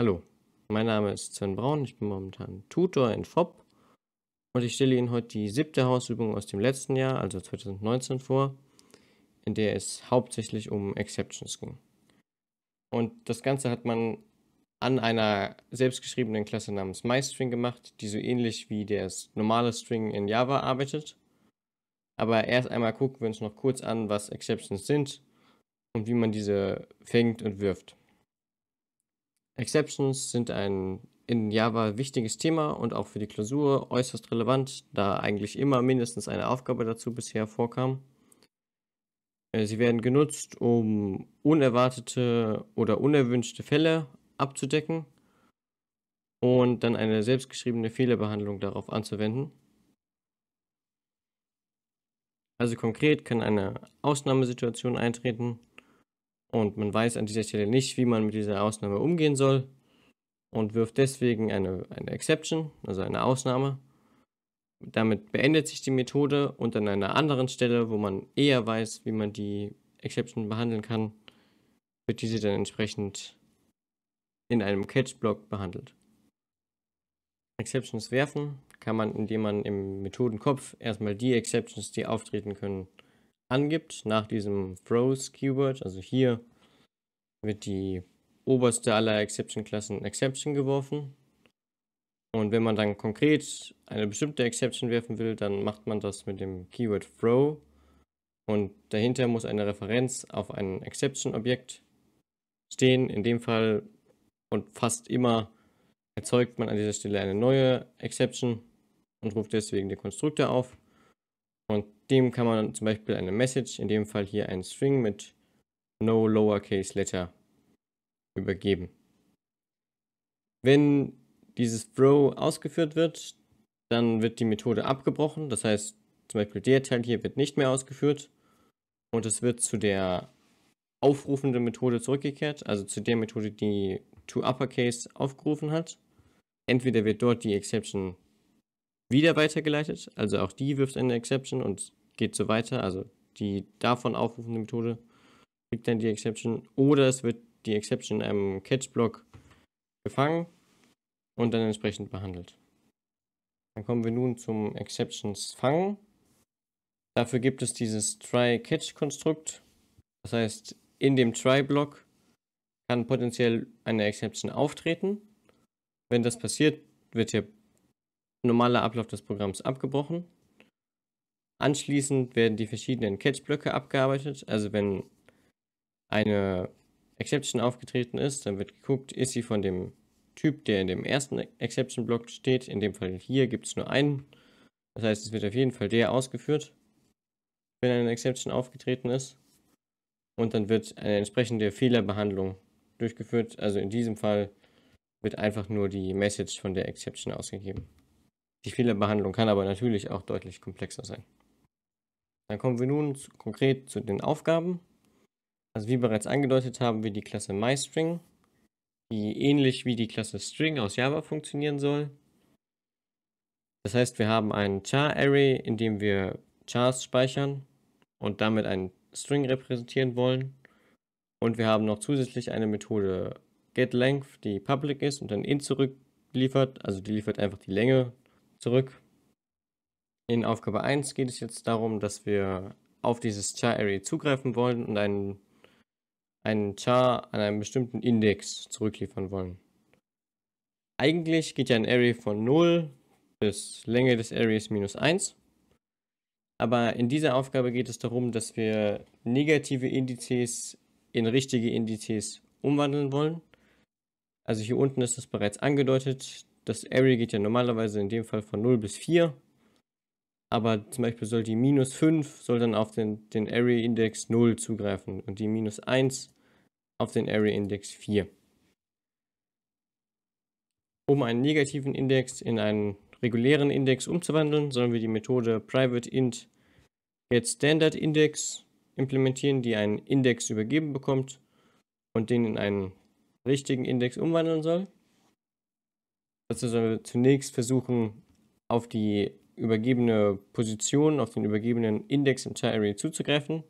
Hallo, mein Name ist Sven Braun, ich bin momentan Tutor in FOP und ich stelle Ihnen heute die siebte Hausübung aus dem letzten Jahr, also 2019, vor, in der es hauptsächlich um Exceptions ging. Und das Ganze hat man an einer selbstgeschriebenen Klasse namens MyString gemacht, die so ähnlich wie der normale String in Java arbeitet. Aber erst einmal gucken wir uns noch kurz an, was Exceptions sind und wie man diese fängt und wirft. Exceptions sind ein in Java wichtiges Thema und auch für die Klausur äußerst relevant, da eigentlich immer mindestens eine Aufgabe dazu bisher vorkam. Äh, sie werden genutzt, um unerwartete oder unerwünschte Fälle abzudecken und dann eine selbstgeschriebene Fehlerbehandlung darauf anzuwenden. Also konkret kann eine Ausnahmesituation eintreten, und man weiß an dieser Stelle nicht, wie man mit dieser Ausnahme umgehen soll und wirft deswegen eine, eine Exception, also eine Ausnahme. Damit beendet sich die Methode und an einer anderen Stelle, wo man eher weiß, wie man die Exception behandeln kann, wird diese dann entsprechend in einem Catch-Block behandelt. Exceptions werfen kann man, indem man im Methodenkopf erstmal die Exceptions, die auftreten können, angibt, nach diesem froze Keyword, also hier wird die oberste aller Exception-Klassen Exception geworfen. Und wenn man dann konkret eine bestimmte Exception werfen will, dann macht man das mit dem Keyword Throw. Und dahinter muss eine Referenz auf ein Exception-Objekt stehen. In dem Fall und fast immer erzeugt man an dieser Stelle eine neue Exception und ruft deswegen den Konstruktor auf. Und dem kann man zum Beispiel eine Message, in dem Fall hier ein String mit no lowercase letter übergeben. Wenn dieses throw ausgeführt wird, dann wird die Methode abgebrochen. Das heißt, zum Beispiel der Teil hier wird nicht mehr ausgeführt und es wird zu der aufrufenden Methode zurückgekehrt, also zu der Methode, die toUpperCase aufgerufen hat. Entweder wird dort die Exception wieder weitergeleitet. Also auch die wirft eine Exception und geht so weiter. Also die davon aufrufende Methode kriegt dann die Exception. Oder es wird die Exception in einem Catch-Block gefangen und dann entsprechend behandelt. Dann kommen wir nun zum Exceptions fangen. Dafür gibt es dieses Try-Catch-Konstrukt. Das heißt, in dem Try-Block kann potenziell eine Exception auftreten. Wenn das passiert, wird hier normaler Ablauf des Programms abgebrochen. Anschließend werden die verschiedenen Catch-Blöcke abgearbeitet. Also wenn eine Exception aufgetreten ist, dann wird geguckt, ist sie von dem Typ, der in dem ersten Exception-Block steht. In dem Fall hier gibt es nur einen. Das heißt, es wird auf jeden Fall der ausgeführt, wenn eine Exception aufgetreten ist. Und dann wird eine entsprechende Fehlerbehandlung durchgeführt. Also in diesem Fall wird einfach nur die Message von der Exception ausgegeben. Die Fehlerbehandlung kann aber natürlich auch deutlich komplexer sein. Dann kommen wir nun zu, konkret zu den Aufgaben. Also wie bereits angedeutet haben wir die Klasse MyString, die ähnlich wie die Klasse String aus Java funktionieren soll. Das heißt, wir haben ein Char-Array, in dem wir Chars speichern und damit einen String repräsentieren wollen. Und wir haben noch zusätzlich eine Methode getLength, die public ist und dann in zurückliefert. Also die liefert einfach die Länge zurück. In Aufgabe 1 geht es jetzt darum, dass wir auf dieses Char-Array zugreifen wollen und einen, einen Char an einem bestimmten Index zurückliefern wollen. Eigentlich geht ja ein Array von 0 bis Länge des Arrays minus 1. Aber in dieser Aufgabe geht es darum, dass wir negative Indizes in richtige Indizes umwandeln wollen. Also hier unten ist das bereits angedeutet das Array geht ja normalerweise in dem Fall von 0 bis 4. Aber zum Beispiel soll die minus 5 soll dann auf den, den Array-Index 0 zugreifen und die minus 1 auf den Array-Index 4. Um einen negativen Index in einen regulären Index umzuwandeln, sollen wir die Methode privateInt getStandardIndex implementieren, die einen Index übergeben bekommt und den in einen richtigen Index umwandeln soll also zunächst versuchen, auf die übergebene Position, auf den übergebenen Index im Char Array zuzugreifen.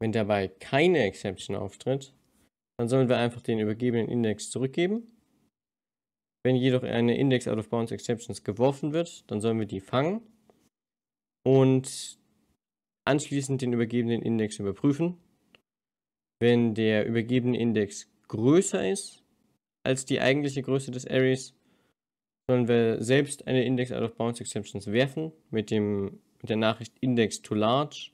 Wenn dabei keine Exception auftritt, dann sollen wir einfach den übergebenen Index zurückgeben. Wenn jedoch eine Index out of bounds Exceptions geworfen wird, dann sollen wir die fangen und anschließend den übergebenen Index überprüfen. Wenn der übergebene Index größer ist, als die eigentliche Größe des Arrays, sollen wir selbst eine Index out of bounds Exceptions werfen mit, dem, mit der Nachricht Index to large.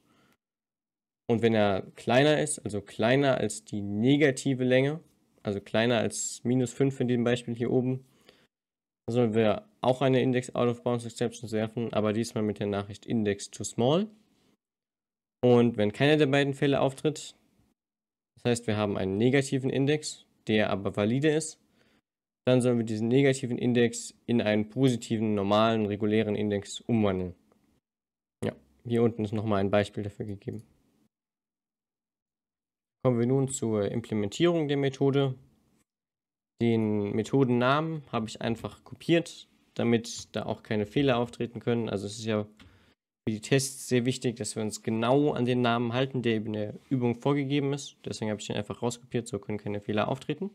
Und wenn er kleiner ist, also kleiner als die negative Länge, also kleiner als minus 5 in dem Beispiel hier oben, sollen wir auch eine Index out of bounds Exceptions werfen, aber diesmal mit der Nachricht Index to small. Und wenn keiner der beiden Fälle auftritt, das heißt, wir haben einen negativen Index, der aber valide ist, dann sollen wir diesen negativen Index in einen positiven, normalen, regulären Index umwandeln. Ja, hier unten ist nochmal ein Beispiel dafür gegeben. Kommen wir nun zur Implementierung der Methode. Den Methodennamen habe ich einfach kopiert, damit da auch keine Fehler auftreten können. Also es ist ja für die Tests sehr wichtig, dass wir uns genau an den Namen halten, der eben in der Übung vorgegeben ist. Deswegen habe ich den einfach rauskopiert, so können keine Fehler auftreten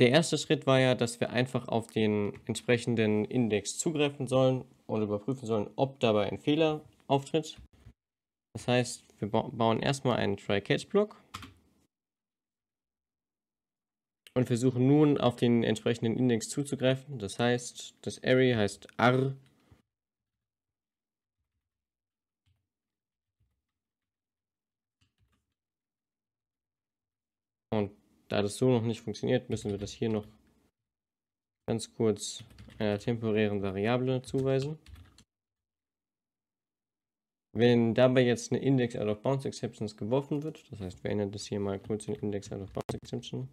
der erste Schritt war ja, dass wir einfach auf den entsprechenden Index zugreifen sollen und überprüfen sollen, ob dabei ein Fehler auftritt. Das heißt, wir bauen erstmal einen Try-Catch-Block und versuchen nun auf den entsprechenden Index zuzugreifen. Das heißt, das Array heißt R Da das so noch nicht funktioniert, müssen wir das hier noch ganz kurz einer temporären Variable zuweisen. Wenn dabei jetzt eine Index Out of Bounds Exceptions geworfen wird, das heißt, wir ändern das hier mal kurz in Index Out of Bounds Exception,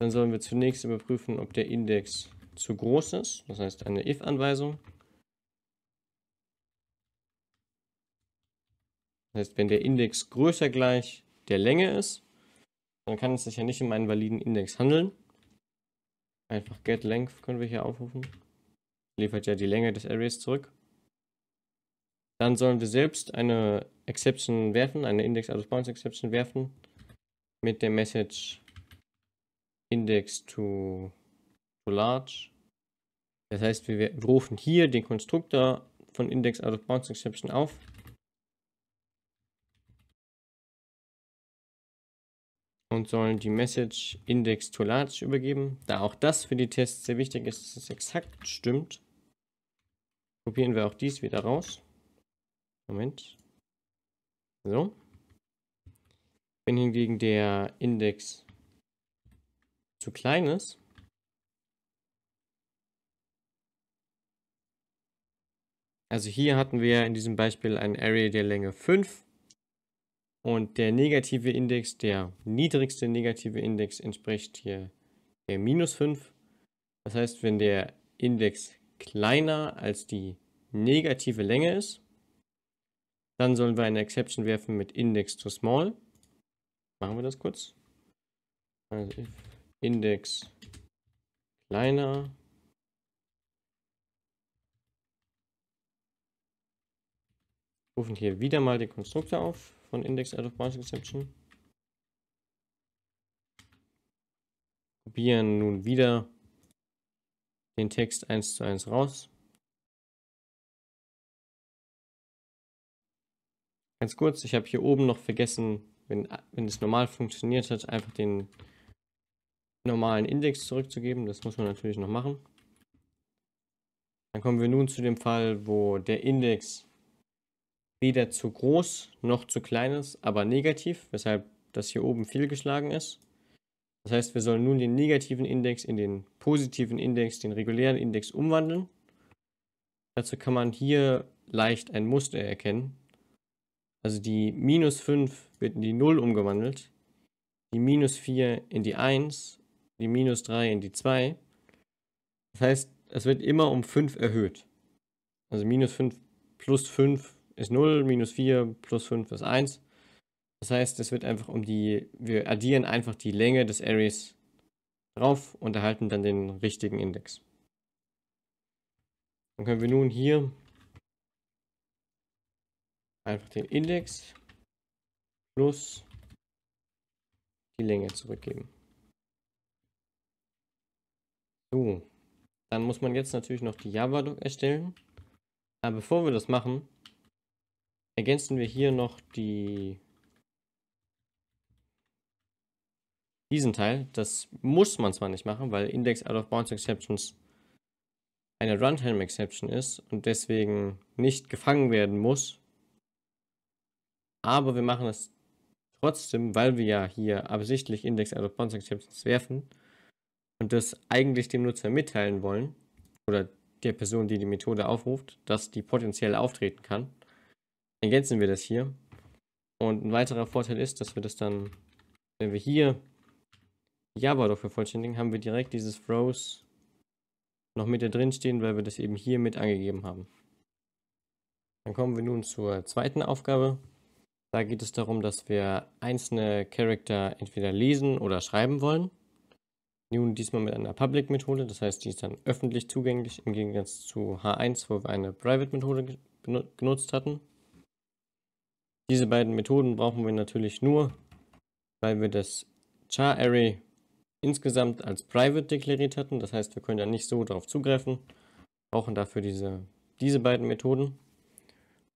dann sollen wir zunächst überprüfen, ob der Index zu groß ist, das heißt eine if-Anweisung. Das heißt, wenn der Index größer gleich der Länge ist, dann kann es sich ja nicht um einen validen Index handeln. Einfach getLength können wir hier aufrufen. Liefert ja die Länge des Arrays zurück. Dann sollen wir selbst eine Exception werfen, eine Index Out of Bounds Exception werfen mit der Message Index to, to large. Das heißt, wir rufen hier den Konstruktor von Index Out of Bounds Exception auf und sollen die Message Index to Large übergeben. Da auch das für die Tests sehr wichtig ist, dass es exakt stimmt, kopieren wir auch dies wieder raus. Moment. So. Wenn hingegen der Index zu klein ist, Also hier hatten wir in diesem Beispiel ein Array der Länge 5 und der negative Index, der niedrigste negative Index entspricht hier der minus 5. Das heißt, wenn der Index kleiner als die negative Länge ist, dann sollen wir eine Exception werfen mit Index to Small. Machen wir das kurz. Also Index kleiner rufen hier wieder mal den Konstruktor auf von Index out of branch exception. Kopieren nun wieder den Text eins zu eins raus. Ganz kurz, ich habe hier oben noch vergessen, wenn, wenn es normal funktioniert hat, einfach den normalen Index zurückzugeben. Das muss man natürlich noch machen. Dann kommen wir nun zu dem Fall, wo der Index weder zu groß noch zu klein ist, aber negativ, weshalb das hier oben fehlgeschlagen ist. Das heißt, wir sollen nun den negativen Index in den positiven Index, den regulären Index umwandeln. Dazu kann man hier leicht ein Muster erkennen. Also die minus 5 wird in die 0 umgewandelt, die minus 4 in die 1, die minus 3 in die 2. Das heißt, es wird immer um 5 erhöht. Also minus 5 plus 5 ist 0, minus 4 plus 5 ist 1. Das heißt, es wird einfach um die, wir addieren einfach die Länge des Arrays drauf und erhalten dann den richtigen Index. Dann können wir nun hier einfach den Index plus die Länge zurückgeben. So, dann muss man jetzt natürlich noch die Java-Doc erstellen. Aber bevor wir das machen, ergänzen wir hier noch die, diesen Teil. Das muss man zwar nicht machen, weil Index Out of Bounds Exceptions eine Runtime Exception ist und deswegen nicht gefangen werden muss. Aber wir machen es trotzdem, weil wir ja hier absichtlich Index Out of Bounds Exceptions werfen und das eigentlich dem Nutzer mitteilen wollen oder der Person, die die Methode aufruft, dass die potenziell auftreten kann ergänzen wir das hier. Und ein weiterer Vorteil ist, dass wir das dann, wenn wir hier Java doch vervollständigen, haben wir direkt dieses Throws noch mit da drin stehen, weil wir das eben hier mit angegeben haben. Dann kommen wir nun zur zweiten Aufgabe. Da geht es darum, dass wir einzelne Charakter entweder lesen oder schreiben wollen. Nun diesmal mit einer Public-Methode, das heißt, die ist dann öffentlich zugänglich im Gegensatz zu H1, wo wir eine Private-Methode genutzt hatten. Diese beiden Methoden brauchen wir natürlich nur, weil wir das Char Array insgesamt als private deklariert hatten. Das heißt, wir können ja nicht so darauf zugreifen. Wir brauchen dafür diese, diese beiden Methoden.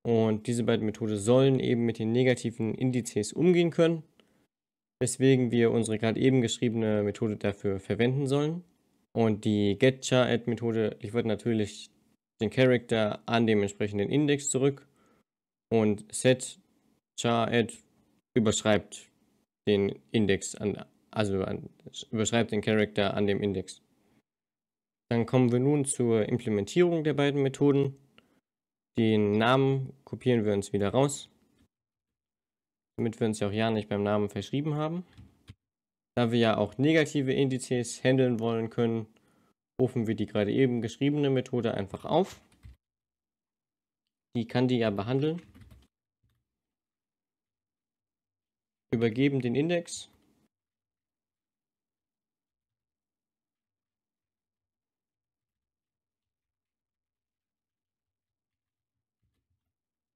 Und diese beiden Methoden sollen eben mit den negativen Indizes umgehen können, weswegen wir unsere gerade eben geschriebene Methode dafür verwenden sollen. Und die getCharAdd-Methode liefert natürlich den Character an dem entsprechenden Index zurück und set char-add überschreibt den Index an, also an, überschreibt den Character an dem Index. Dann kommen wir nun zur Implementierung der beiden Methoden. Den Namen kopieren wir uns wieder raus, damit wir uns ja auch ja nicht beim Namen verschrieben haben. Da wir ja auch negative Indizes handeln wollen können, rufen wir die gerade eben geschriebene Methode einfach auf. Die kann die ja behandeln. übergeben den Index.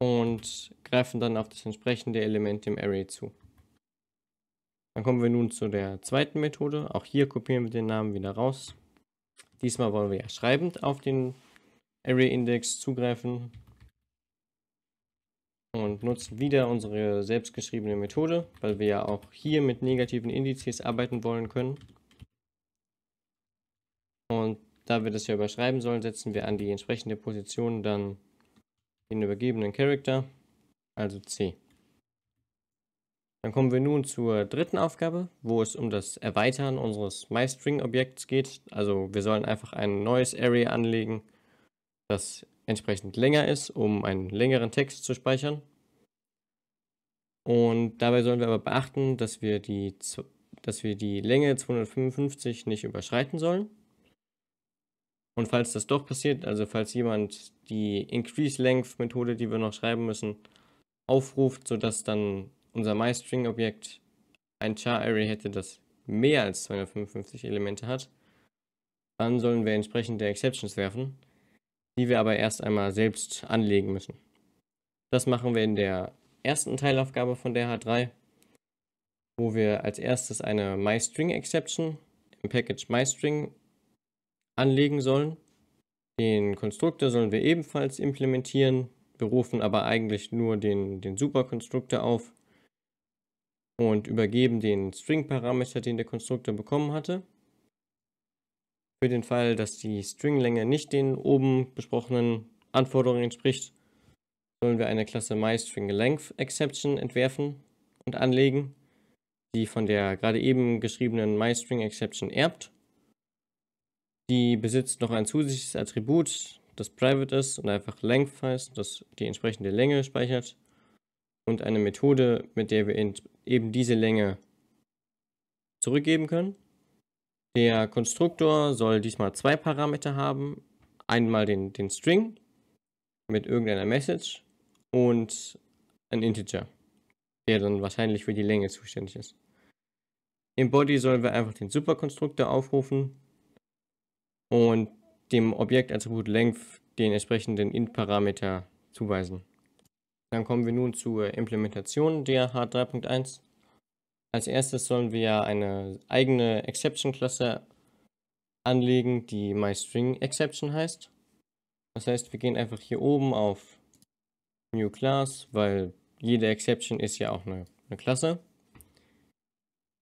Und greifen dann auf das entsprechende Element im Array zu. Dann kommen wir nun zu der zweiten Methode. Auch hier kopieren wir den Namen wieder raus. Diesmal wollen wir ja schreibend auf den Array-Index zugreifen und nutzen wieder unsere selbstgeschriebene Methode, weil wir ja auch hier mit negativen Indizes arbeiten wollen können. Und da wir das ja überschreiben sollen, setzen wir an die entsprechende Position dann den übergebenen Charakter, also C. Dann kommen wir nun zur dritten Aufgabe, wo es um das Erweitern unseres MyString-Objekts geht. Also wir sollen einfach ein neues Array anlegen, das entsprechend länger ist, um einen längeren Text zu speichern. Und dabei sollen wir aber beachten, dass wir die, dass wir die Länge 255 nicht überschreiten sollen. Und falls das doch passiert, also falls jemand die IncreaseLength-Methode, die wir noch schreiben müssen, aufruft, sodass dann unser MyString-Objekt ein Char-Array hätte, das mehr als 255 Elemente hat, dann sollen wir entsprechend der Exceptions werfen die wir aber erst einmal selbst anlegen müssen. Das machen wir in der ersten Teilaufgabe von DH3, wo wir als erstes eine MyString-Exception im Package MyString anlegen sollen. Den Konstruktor sollen wir ebenfalls implementieren. Wir rufen aber eigentlich nur den, den super auf und übergeben den String-Parameter, den der Konstruktor bekommen hatte. Für den Fall, dass die Stringlänge nicht den oben besprochenen Anforderungen entspricht, sollen wir eine Klasse MyStringLengthException entwerfen und anlegen, die von der gerade eben geschriebenen MyStringException erbt. Die besitzt noch ein zusätzliches Attribut, das private ist und einfach length heißt, das die entsprechende Länge speichert und eine Methode, mit der wir eben diese Länge zurückgeben können. Der Konstruktor soll diesmal zwei Parameter haben. Einmal den, den String mit irgendeiner Message und ein Integer, der dann wahrscheinlich für die Länge zuständig ist. Im Body sollen wir einfach den Superkonstruktor aufrufen und dem Objektattribut length den entsprechenden int-Parameter zuweisen. Dann kommen wir nun zur Implementation der H3.1. Als erstes sollen wir eine eigene Exception-Klasse anlegen, die MyStringException heißt. Das heißt, wir gehen einfach hier oben auf New Class, weil jede Exception ist ja auch eine, eine Klasse.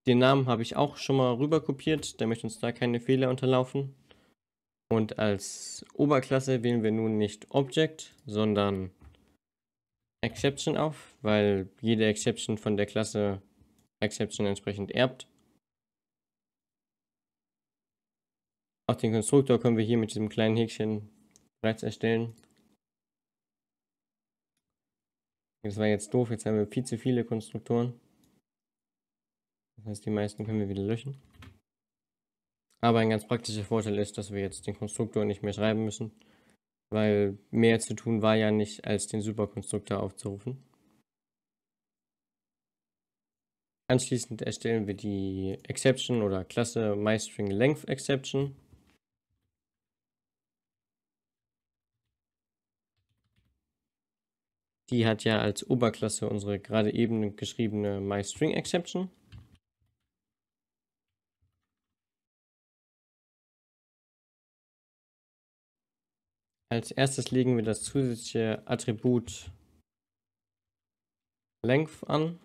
Den Namen habe ich auch schon mal rüber kopiert, damit uns da keine Fehler unterlaufen. Und als Oberklasse wählen wir nun nicht Object, sondern Exception auf, weil jede Exception von der Klasse Exception entsprechend erbt. Auch den Konstruktor können wir hier mit diesem kleinen Häkchen bereits erstellen. Das war jetzt doof, jetzt haben wir viel zu viele Konstruktoren. Das heißt, die meisten können wir wieder löschen. Aber ein ganz praktischer Vorteil ist, dass wir jetzt den Konstruktor nicht mehr schreiben müssen, weil mehr zu tun war ja nicht, als den Superkonstruktor aufzurufen. Anschließend erstellen wir die Exception oder Klasse MyStringLengthException. Die hat ja als Oberklasse unsere gerade eben geschriebene MyStringException. Als erstes legen wir das zusätzliche Attribut Length an.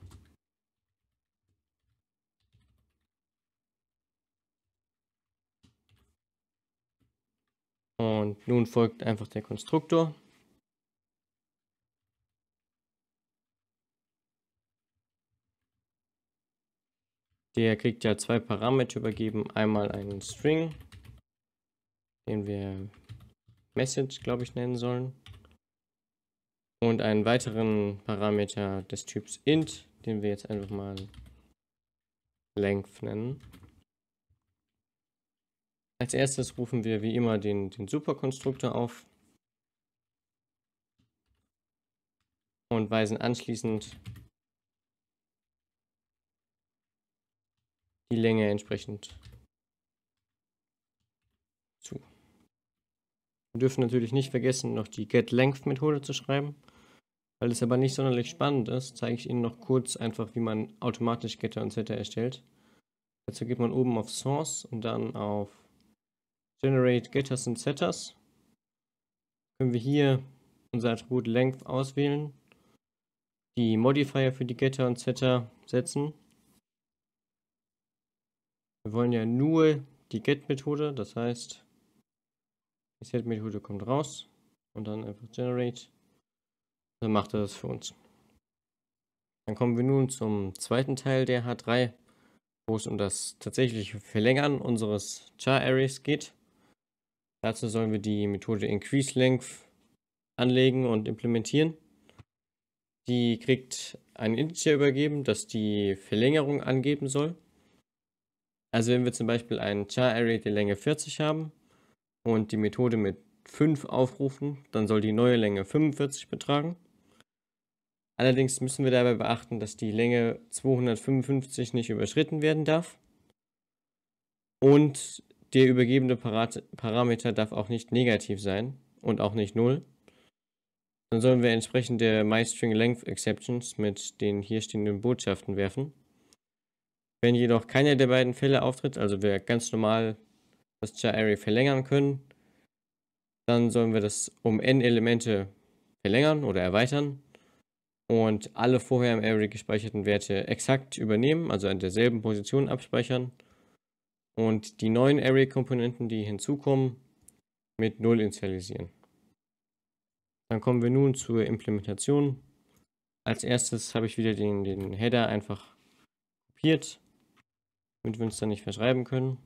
Und nun folgt einfach der Konstruktor. Der kriegt ja zwei Parameter übergeben. Einmal einen String, den wir Message, glaube ich, nennen sollen. Und einen weiteren Parameter des Typs int, den wir jetzt einfach mal length nennen. Als erstes rufen wir wie immer den, den Superkonstruktor auf und weisen anschließend die Länge entsprechend zu. Wir dürfen natürlich nicht vergessen, noch die getLength-Methode zu schreiben. Weil es aber nicht sonderlich spannend ist, zeige ich Ihnen noch kurz einfach, wie man automatisch Getter und Setter erstellt. Dazu geht man oben auf Source und dann auf Generate Getters und Setters können wir hier unser Attribut Length auswählen, die Modifier für die Getter und Setter setzen. Wir wollen ja nur die Get-Methode, das heißt, die Set-Methode kommt raus und dann einfach Generate. Dann macht er das für uns. Dann kommen wir nun zum zweiten Teil der H3, wo es um das tatsächliche Verlängern unseres Char-Arrays geht. Dazu sollen wir die Methode IncreaseLength anlegen und implementieren. Die kriegt ein Integer übergeben, das die Verlängerung angeben soll. Also wenn wir zum Beispiel ein Char-Array der Länge 40 haben und die Methode mit 5 aufrufen, dann soll die neue Länge 45 betragen. Allerdings müssen wir dabei beachten, dass die Länge 255 nicht überschritten werden darf. Und der übergebene Parat Parameter darf auch nicht negativ sein und auch nicht null. Dann sollen wir entsprechend der MyStringLengthExceptions mit den hier stehenden Botschaften werfen. Wenn jedoch keiner der beiden Fälle auftritt, also wir ganz normal das char-array verlängern können, dann sollen wir das um n Elemente verlängern oder erweitern und alle vorher im Array gespeicherten Werte exakt übernehmen, also an derselben Position abspeichern und die neuen Array-Komponenten, die hinzukommen, mit 0 initialisieren. Dann kommen wir nun zur Implementation. Als erstes habe ich wieder den, den Header einfach kopiert, damit wir uns dann nicht verschreiben können.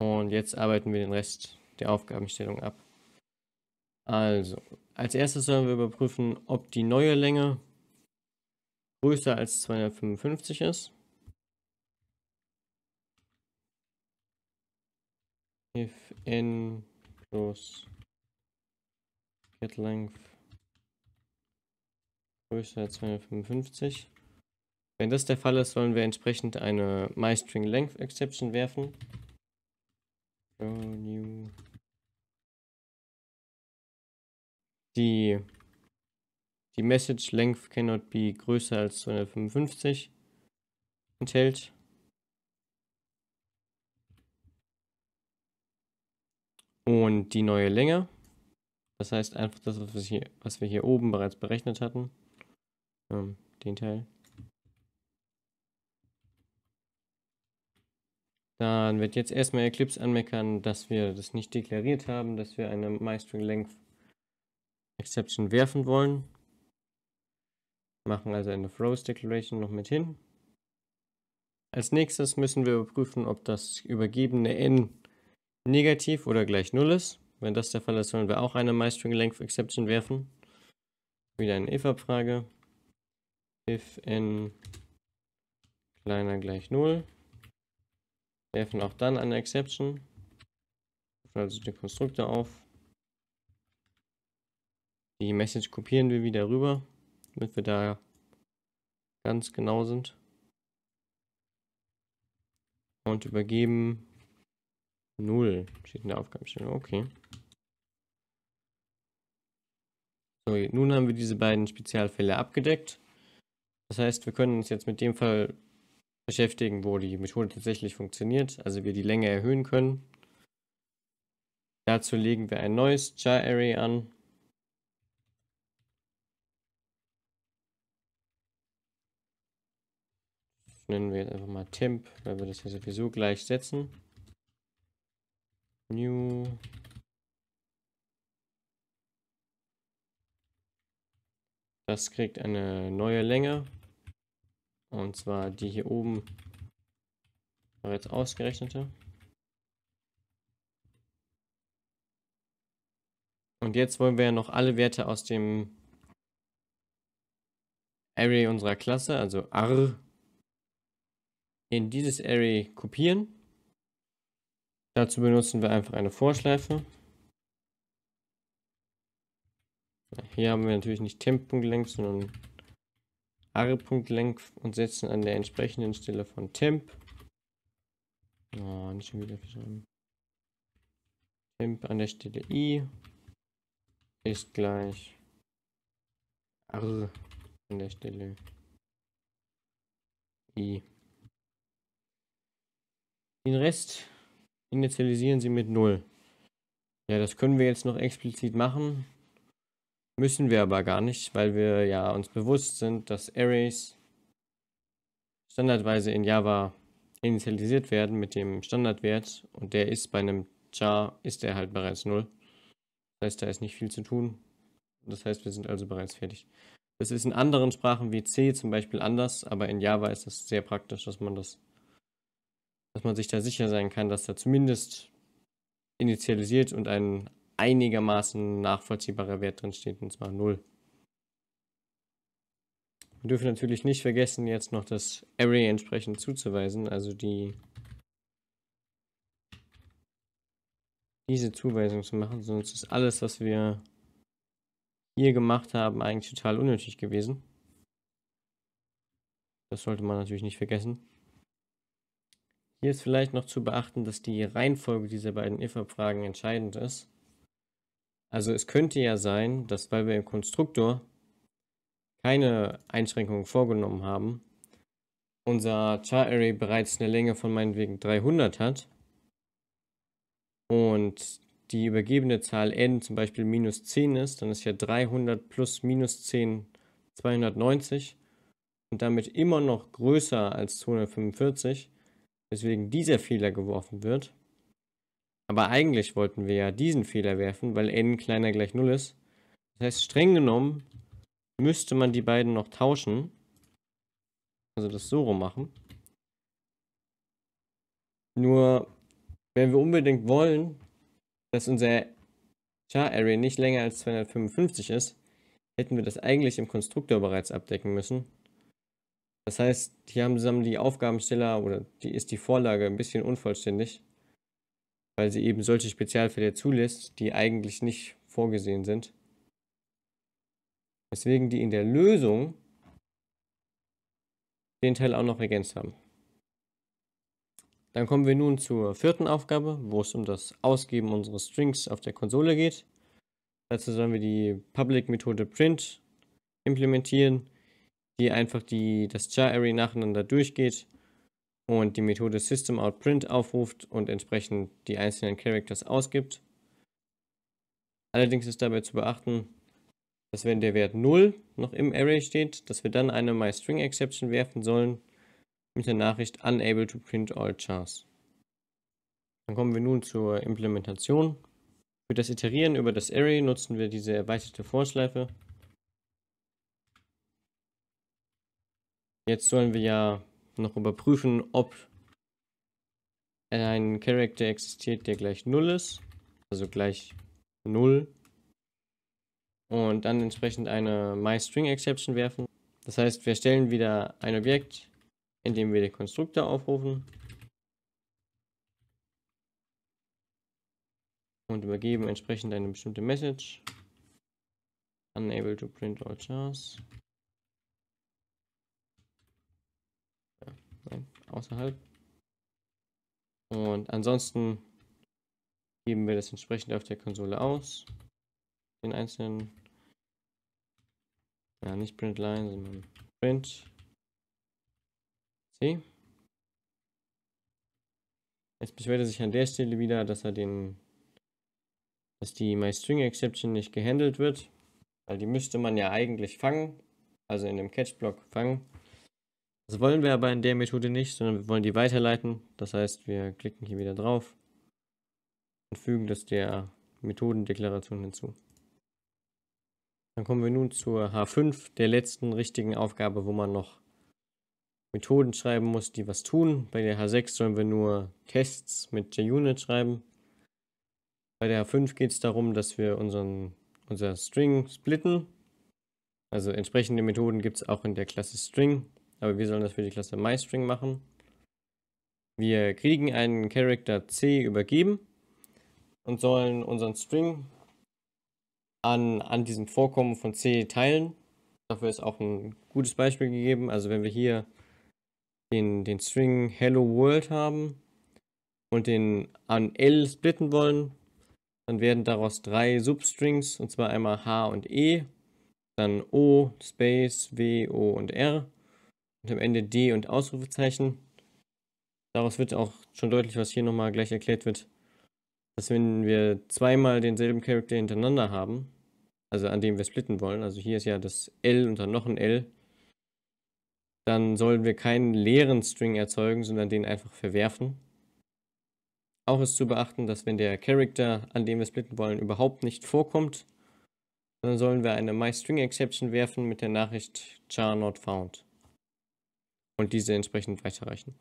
Und jetzt arbeiten wir den Rest der Aufgabenstellung ab. Also, als erstes sollen wir überprüfen, ob die neue Länge größer als 255 ist. if n plus get length größer als 255. Wenn das der Fall ist, sollen wir entsprechend eine MyString Length Exception werfen. Die, die Message Length cannot be größer als 255 enthält. und die neue Länge. Das heißt einfach das, was wir hier, was wir hier oben bereits berechnet hatten. Ähm, den Teil. Dann wird jetzt erstmal Eclipse anmeckern, dass wir das nicht deklariert haben, dass wir eine MyStringLength Exception werfen wollen. Machen also eine Froze Declaration noch mit hin. Als nächstes müssen wir überprüfen, ob das übergebene n negativ oder gleich 0 ist. Wenn das der Fall ist, sollen wir auch eine MyString Length Exception werfen. Wieder eine if-Abfrage. If n kleiner gleich 0. Werfen auch dann eine Exception. Also den Konstruktor auf. Die Message kopieren wir wieder rüber, damit wir da ganz genau sind. Und übergeben 0 Steht in der Aufgabenstellung. Okay. So, nun haben wir diese beiden Spezialfälle abgedeckt. Das heißt, wir können uns jetzt mit dem Fall beschäftigen, wo die Methode tatsächlich funktioniert, also wir die Länge erhöhen können. Dazu legen wir ein neues Char Array an. Das nennen wir jetzt einfach mal temp, weil wir das ja sowieso gleich setzen. New. Das kriegt eine neue Länge. Und zwar die hier oben bereits ausgerechnete. Und jetzt wollen wir noch alle Werte aus dem Array unserer Klasse, also R, in dieses Array kopieren. Dazu benutzen wir einfach eine Vorschleife. Hier haben wir natürlich nicht Temp.length, sondern are.length und setzen an der entsprechenden Stelle von Temp. Oh, nicht schon wieder verstanden. Temp an der Stelle i ist gleich r an der Stelle i. Den Rest Initialisieren Sie mit 0. Ja, das können wir jetzt noch explizit machen. Müssen wir aber gar nicht, weil wir ja uns bewusst sind, dass Arrays standardweise in Java initialisiert werden mit dem Standardwert und der ist bei einem Char, ist er halt bereits 0. Das heißt, da ist nicht viel zu tun. Das heißt, wir sind also bereits fertig. Das ist in anderen Sprachen wie C zum Beispiel anders, aber in Java ist es sehr praktisch, dass man das dass man sich da sicher sein kann, dass da zumindest initialisiert und ein einigermaßen nachvollziehbarer Wert drin steht, und zwar 0. Wir dürfen natürlich nicht vergessen, jetzt noch das Array entsprechend zuzuweisen, also die diese Zuweisung zu machen, sonst ist alles, was wir hier gemacht haben, eigentlich total unnötig gewesen. Das sollte man natürlich nicht vergessen. Hier ist vielleicht noch zu beachten, dass die Reihenfolge dieser beiden if fragen entscheidend ist. Also es könnte ja sein, dass weil wir im Konstruktor keine Einschränkungen vorgenommen haben, unser Char-Array bereits eine Länge von meinetwegen 300 hat und die übergebene Zahl n zum Beispiel minus 10 ist, dann ist ja 300 plus minus 10 290 und damit immer noch größer als 245 weswegen dieser Fehler geworfen wird. Aber eigentlich wollten wir ja diesen Fehler werfen, weil n kleiner gleich 0 ist. Das heißt, streng genommen müsste man die beiden noch tauschen. Also das so rum machen. Nur, wenn wir unbedingt wollen, dass unser Char-Array nicht länger als 255 ist, hätten wir das eigentlich im Konstruktor bereits abdecken müssen. Das heißt, hier haben zusammen die Aufgabensteller oder die ist die Vorlage ein bisschen unvollständig, weil sie eben solche Spezialfälle zulässt, die eigentlich nicht vorgesehen sind. Weswegen die in der Lösung den Teil auch noch ergänzt haben. Dann kommen wir nun zur vierten Aufgabe, wo es um das Ausgeben unseres Strings auf der Konsole geht. Dazu sollen wir die Public-Methode Print implementieren die einfach die, das Char-Array nacheinander durchgeht und die Methode SystemOutPrint aufruft und entsprechend die einzelnen Characters ausgibt. Allerdings ist dabei zu beachten, dass wenn der Wert 0 noch im Array steht, dass wir dann eine MyStringException werfen sollen mit der Nachricht Unable to print all chars. Dann kommen wir nun zur Implementation. Für das Iterieren über das Array nutzen wir diese erweiterte Vorschleife, Jetzt sollen wir ja noch überprüfen, ob ein Character existiert, der gleich 0 ist. Also gleich 0. Und dann entsprechend eine MyStringException werfen. Das heißt, wir stellen wieder ein Objekt, indem wir den Konstruktor aufrufen. Und übergeben entsprechend eine bestimmte Message. Unable to print all chars. Nein, außerhalb. Und ansonsten geben wir das entsprechend auf der Konsole aus. Den einzelnen, ja nicht Printline, sondern Print. C. Jetzt beschwert er sich an der Stelle wieder, dass er den, dass die MyString-Exception nicht gehandelt wird. Weil die müsste man ja eigentlich fangen, also in dem Catch-Block fangen. Das wollen wir aber in der Methode nicht, sondern wir wollen die weiterleiten. Das heißt, wir klicken hier wieder drauf und fügen das der Methodendeklaration hinzu. Dann kommen wir nun zur H5, der letzten richtigen Aufgabe, wo man noch Methoden schreiben muss, die was tun. Bei der H6 sollen wir nur Tests mit JUnit schreiben. Bei der H5 geht es darum, dass wir unseren, unser String splitten. Also entsprechende Methoden gibt es auch in der Klasse String. Aber wir sollen das für die Klasse MyString machen. Wir kriegen einen Charakter C übergeben und sollen unseren String an, an diesem Vorkommen von C teilen. Dafür ist auch ein gutes Beispiel gegeben. Also wenn wir hier den, den String Hello World haben und den an L splitten wollen, dann werden daraus drei Substrings, und zwar einmal H und E, dann O, Space, W, O und R und am Ende D und Ausrufezeichen. Daraus wird auch schon deutlich, was hier nochmal gleich erklärt wird, dass wenn wir zweimal denselben Charakter hintereinander haben, also an dem wir splitten wollen, also hier ist ja das L und dann noch ein L, dann sollen wir keinen leeren String erzeugen, sondern den einfach verwerfen. Auch ist zu beachten, dass wenn der Charakter, an dem wir splitten wollen, überhaupt nicht vorkommt, dann sollen wir eine MyStringException werfen mit der Nachricht char not found und diese entsprechend weiterreichen.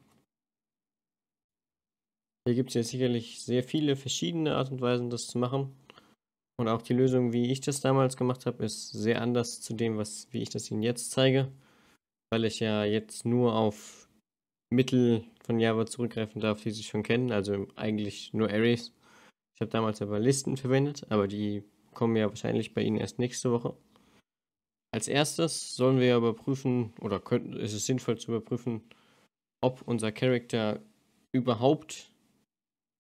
Hier gibt es ja sicherlich sehr viele verschiedene Art und Weisen, das zu machen. Und auch die Lösung, wie ich das damals gemacht habe, ist sehr anders zu dem, was, wie ich das Ihnen jetzt zeige, weil ich ja jetzt nur auf Mittel von Java zurückgreifen darf, die Sie schon kennen, also eigentlich nur Arrays. Ich habe damals aber Listen verwendet, aber die kommen ja wahrscheinlich bei Ihnen erst nächste Woche. Als erstes sollen wir überprüfen oder könnten, ist es sinnvoll zu überprüfen, ob unser Character überhaupt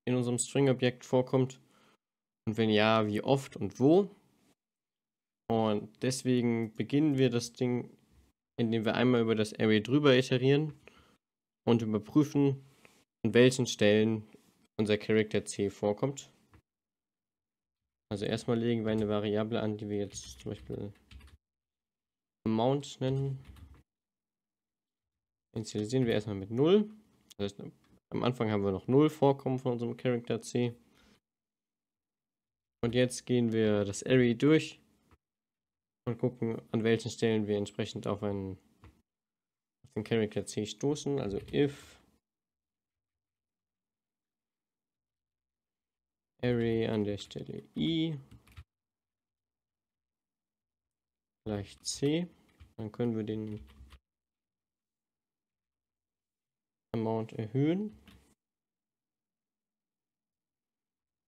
in unserem String-Objekt vorkommt und wenn ja, wie oft und wo. Und deswegen beginnen wir das Ding, indem wir einmal über das Array drüber iterieren und überprüfen, an welchen Stellen unser Character C vorkommt. Also erstmal legen wir eine Variable an, die wir jetzt zum Beispiel Mount nennen. Initialisieren wir erstmal mit 0. Das heißt, am Anfang haben wir noch 0 vorkommen von unserem Character C. Und jetzt gehen wir das Array durch und gucken, an welchen Stellen wir entsprechend auf, einen, auf den Character C stoßen. Also if Array an der Stelle i e gleich C. Dann können wir den Amount erhöhen.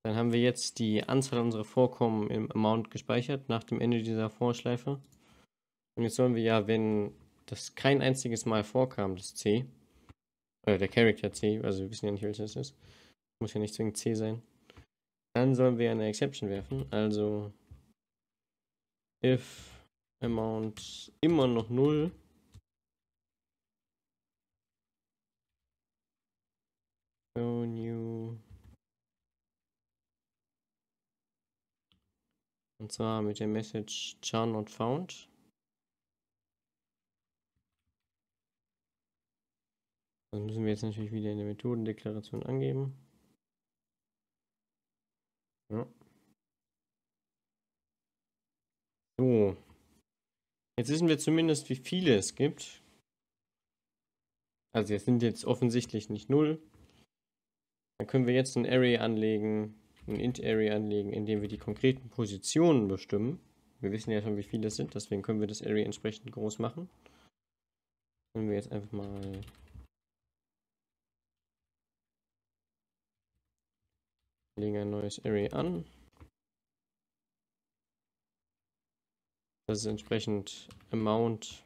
Dann haben wir jetzt die Anzahl unserer Vorkommen im Amount gespeichert nach dem Ende dieser Vorschleife. Und jetzt sollen wir ja, wenn das kein einziges Mal vorkam, das C, oder der Character C, also wir wissen ja nicht, welches es ist, muss ja nicht zwingend C sein, dann sollen wir eine Exception werfen. Also if Amount immer noch null. No new. Und zwar mit der Message char not found. Das müssen wir jetzt natürlich wieder in der Methodendeklaration angeben. Ja. So, Jetzt wissen wir zumindest, wie viele es gibt. Also es sind jetzt offensichtlich nicht null. Dann können wir jetzt ein Array anlegen, ein Int-Array anlegen, indem wir die konkreten Positionen bestimmen. Wir wissen ja schon, wie viele es sind, deswegen können wir das Array entsprechend groß machen. Nehmen wir jetzt einfach mal legen ein neues Array an. dass es entsprechend Amount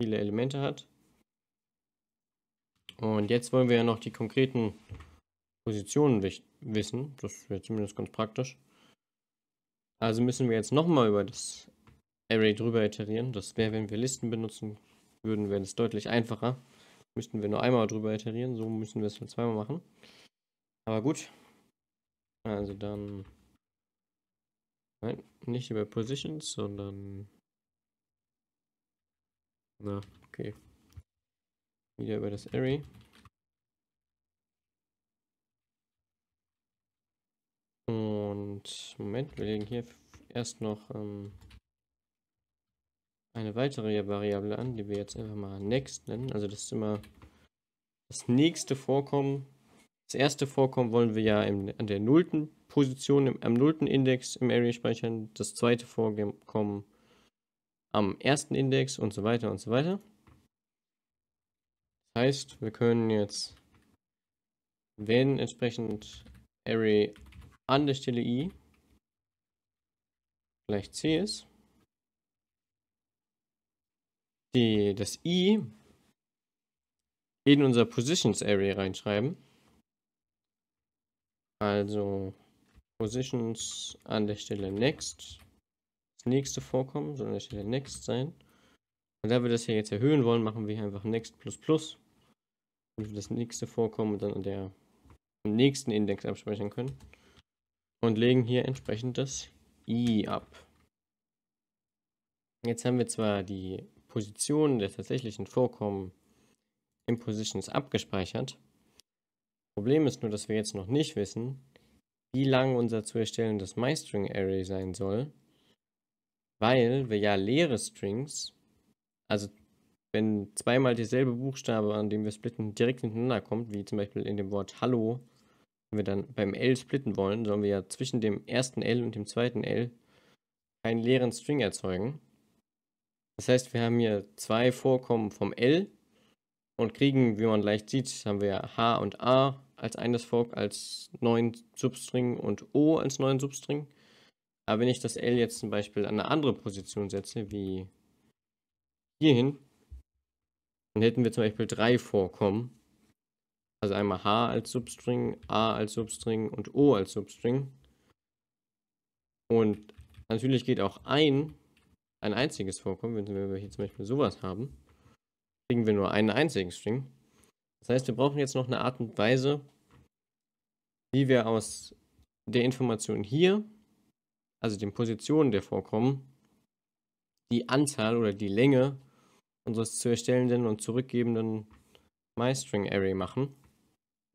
viele Elemente hat. Und jetzt wollen wir ja noch die konkreten Positionen wissen. Das wäre zumindest ganz praktisch. Also müssen wir jetzt nochmal über das Array drüber iterieren. Das wäre, wenn wir Listen benutzen würden, wäre das deutlich einfacher. Müssten wir nur einmal drüber iterieren, so müssen wir es nur zweimal machen. Aber gut. Also dann Nein, nicht über Positions, sondern. Na, okay. Wieder über das Array. Und Moment, wir legen hier erst noch ähm, eine weitere Variable an, die wir jetzt einfach mal next nennen. Also das ist immer das nächste Vorkommen. Das erste Vorkommen wollen wir ja in, an der nullten Position im, am 0. Index im Array speichern, das zweite Vorkommen am ersten Index und so weiter und so weiter. Das heißt, wir können jetzt wenn entsprechend Array an der Stelle i gleich c ist, die, das i in unser Positions Array reinschreiben. Also Positions an der Stelle Next. Das nächste Vorkommen soll an der Stelle Next sein. Und da wir das hier jetzt erhöhen wollen, machen wir hier einfach Next plus plus. Und das nächste Vorkommen dann an der am nächsten Index abspeichern können. Und legen hier entsprechend das i ab. Jetzt haben wir zwar die Positionen der tatsächlichen Vorkommen in Positions abgespeichert. Problem ist nur, dass wir jetzt noch nicht wissen, wie lang unser zu erstellendes MyString-Array sein soll, weil wir ja leere Strings, also wenn zweimal derselbe Buchstabe, an dem wir splitten, direkt hintereinander kommt, wie zum Beispiel in dem Wort Hallo, wenn wir dann beim L splitten wollen, sollen wir ja zwischen dem ersten L und dem zweiten L einen leeren String erzeugen. Das heißt, wir haben hier zwei Vorkommen vom L und kriegen, wie man leicht sieht, haben wir H und A als eines Fork als neuen Substring und O als neuen Substring. Aber wenn ich das L jetzt zum Beispiel an eine andere Position setze, wie hierhin, dann hätten wir zum Beispiel drei Vorkommen. Also einmal H als Substring, A als Substring und O als Substring. Und natürlich geht auch ein, ein einziges Vorkommen, wenn wir hier zum Beispiel sowas haben, kriegen wir nur einen einzigen String. Das heißt, wir brauchen jetzt noch eine Art und Weise, wie wir aus der Information hier, also den Positionen der vorkommen, die Anzahl oder die Länge unseres zu erstellenden und zurückgebenden MyString-Array machen.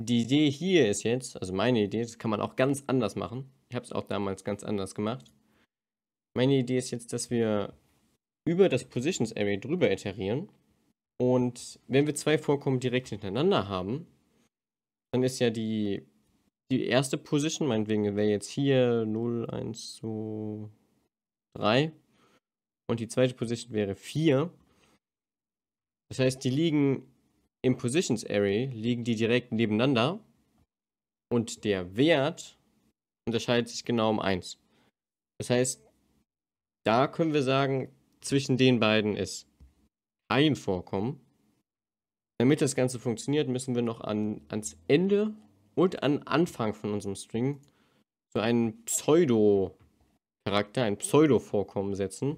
Die Idee hier ist jetzt, also meine Idee, das kann man auch ganz anders machen. Ich habe es auch damals ganz anders gemacht. Meine Idee ist jetzt, dass wir über das Positions Array drüber iterieren und wenn wir zwei Vorkommen direkt hintereinander haben, dann ist ja die, die erste Position, meinetwegen wäre jetzt hier 0, 1, 2, 3. Und die zweite Position wäre 4. Das heißt, die liegen im Positions Array, liegen die direkt nebeneinander. Und der Wert unterscheidet sich genau um 1. Das heißt, da können wir sagen, zwischen den beiden ist ein vorkommen. Damit das Ganze funktioniert, müssen wir noch an, ans Ende und an Anfang von unserem String so einen Pseudo-Charakter, ein Pseudo-Vorkommen setzen.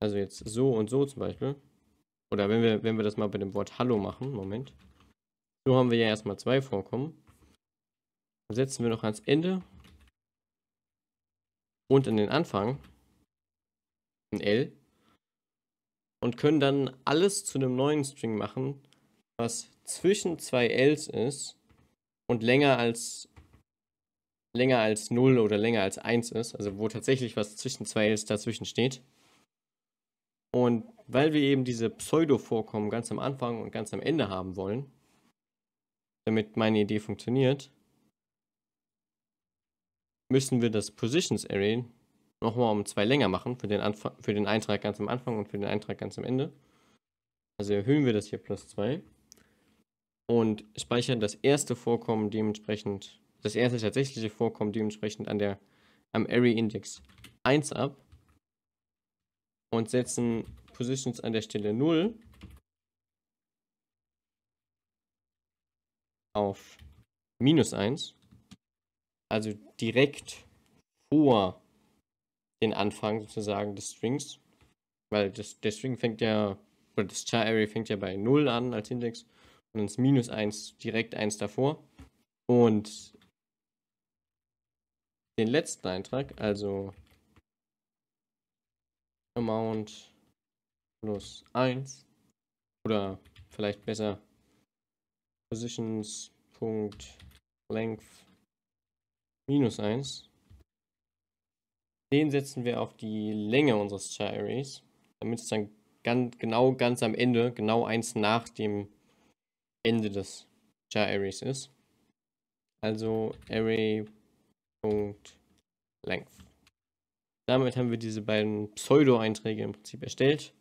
Also jetzt so und so zum Beispiel. Oder wenn wir, wenn wir das mal bei dem Wort Hallo machen, Moment. So haben wir ja erstmal zwei Vorkommen. Setzen wir noch ans Ende und an den Anfang ein L und können dann alles zu einem neuen String machen, was zwischen zwei Ls ist und länger als länger als 0 oder länger als 1 ist, also wo tatsächlich was zwischen zwei Ls dazwischen steht. Und weil wir eben diese Pseudo-Vorkommen ganz am Anfang und ganz am Ende haben wollen, damit meine Idee funktioniert, müssen wir das Positions Array nochmal um zwei länger machen für den, für den Eintrag ganz am Anfang und für den Eintrag ganz am Ende. Also erhöhen wir das hier plus 2 und speichern das erste Vorkommen dementsprechend, das erste tatsächliche Vorkommen dementsprechend an der, am Array-Index 1 ab und setzen Positions an der Stelle 0 auf minus 1, also direkt vor den Anfang sozusagen des Strings, weil das, der String fängt ja, oder das Char-Array fängt ja bei 0 an als Index und dann ist minus 1 direkt 1 davor. Und den letzten Eintrag, also amount plus 1 oder vielleicht besser positions.length minus 1 den setzen wir auf die Länge unseres Cherries, damit es dann ganz, genau ganz am Ende, genau eins nach dem Ende des char ist. Also Array.length. Damit haben wir diese beiden Pseudo-Einträge im Prinzip erstellt.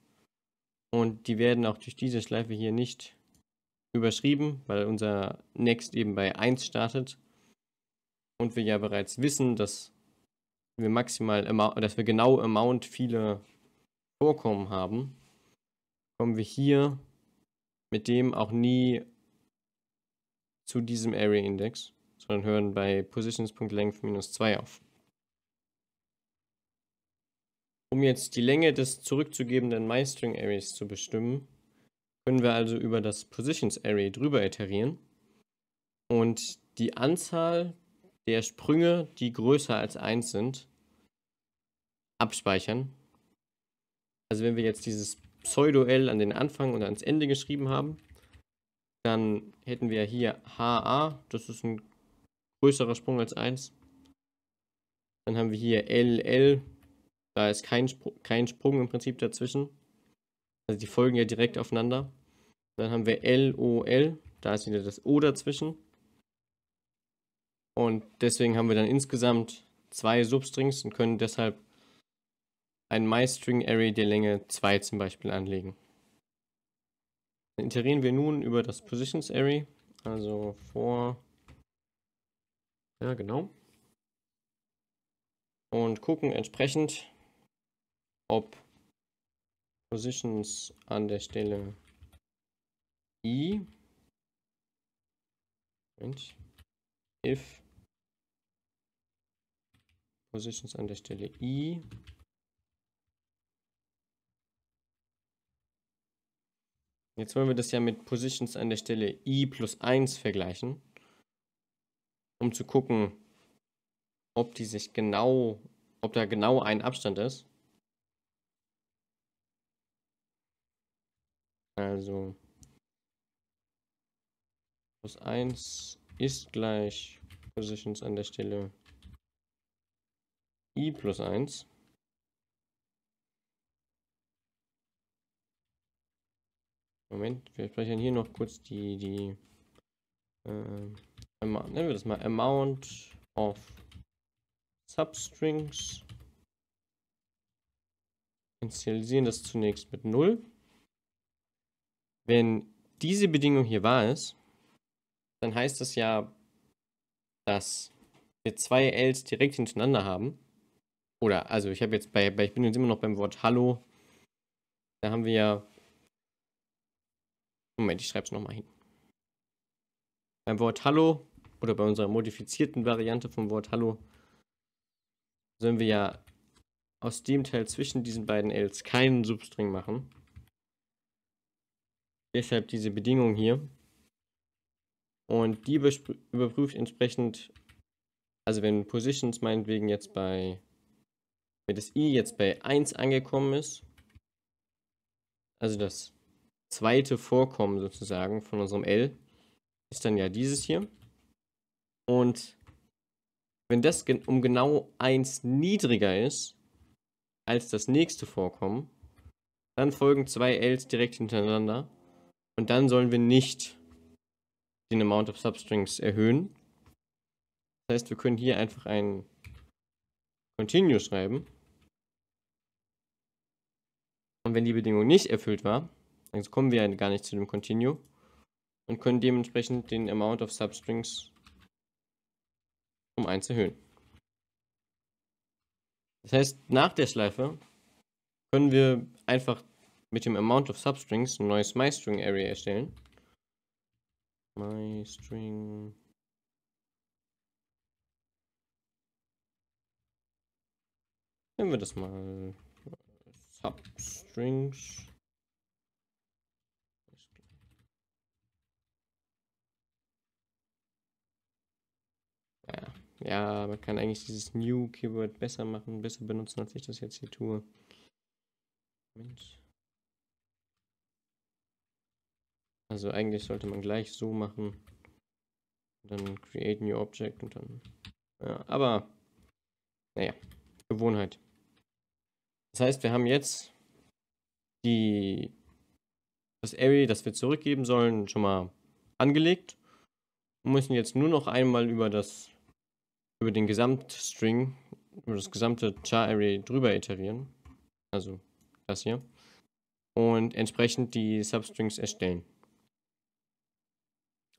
Und die werden auch durch diese Schleife hier nicht überschrieben, weil unser Next eben bei 1 startet. Und wir ja bereits wissen, dass wir maximal, dass wir genau Amount viele Vorkommen haben, kommen wir hier mit dem auch nie zu diesem Area Index, sondern hören bei Positions.length minus 2 auf. Um jetzt die Länge des zurückzugebenden MyString Arrays zu bestimmen, können wir also über das Positions Array drüber iterieren und die Anzahl der Sprünge, die größer als 1 sind, abspeichern. Also wenn wir jetzt dieses Pseudo-L an den Anfang und ans Ende geschrieben haben, dann hätten wir hier HA, das ist ein größerer Sprung als 1. Dann haben wir hier LL, da ist kein, Spr kein Sprung im Prinzip dazwischen. Also die folgen ja direkt aufeinander. Dann haben wir LOL, da ist wieder das O dazwischen. Und deswegen haben wir dann insgesamt zwei Substrings und können deshalb ein MyString-Array der Länge 2 zum Beispiel anlegen. Dann iterieren wir nun über das Positions-Array, also vor, ja genau, und gucken entsprechend, ob Positions an der Stelle i, Moment, if Positions an der Stelle i. Jetzt wollen wir das ja mit Positions an der Stelle i plus 1 vergleichen, um zu gucken, ob die sich genau, ob da genau ein Abstand ist. Also plus 1 ist gleich Positions an der Stelle i plus 1 Moment, wir sprechen hier noch kurz die, die ähm, nennen wir das mal Amount of Substrings. Initialisieren das zunächst mit 0. Wenn diese Bedingung hier wahr ist, dann heißt das ja, dass wir zwei Ls direkt hintereinander haben oder, also ich habe jetzt bei, bei, ich bin jetzt immer noch beim Wort Hallo. Da haben wir ja. Moment, ich schreibe es nochmal hin. Beim Wort Hallo oder bei unserer modifizierten Variante vom Wort Hallo sollen wir ja aus dem Teil zwischen diesen beiden Ls keinen Substring machen. Deshalb diese Bedingung hier. Und die überprüft entsprechend, also wenn Positions meinetwegen jetzt bei wenn das i jetzt bei 1 angekommen ist, also das zweite Vorkommen sozusagen von unserem L, ist dann ja dieses hier. Und wenn das um genau 1 niedriger ist als das nächste Vorkommen, dann folgen zwei Ls direkt hintereinander. Und dann sollen wir nicht den Amount of Substrings erhöhen. Das heißt, wir können hier einfach ein Continue schreiben. Und wenn die Bedingung nicht erfüllt war, dann kommen wir ja gar nicht zu dem Continue und können dementsprechend den Amount of Substrings um 1 erhöhen. Das heißt, nach der Schleife können wir einfach mit dem Amount of Substrings ein neues MyString Array erstellen. MyString Nehmen wir das mal strings. Ja. ja, man kann eigentlich dieses New Keyword besser machen, besser benutzen, als ich das jetzt hier tue. Mensch. Also eigentlich sollte man gleich so machen. Dann create new object und dann. Ja, aber naja, Gewohnheit. Das heißt, wir haben jetzt die, das Array, das wir zurückgeben sollen, schon mal angelegt Wir müssen jetzt nur noch einmal über das über den Gesamtstring, über das gesamte Char-Array drüber iterieren. Also das hier. Und entsprechend die Substrings erstellen.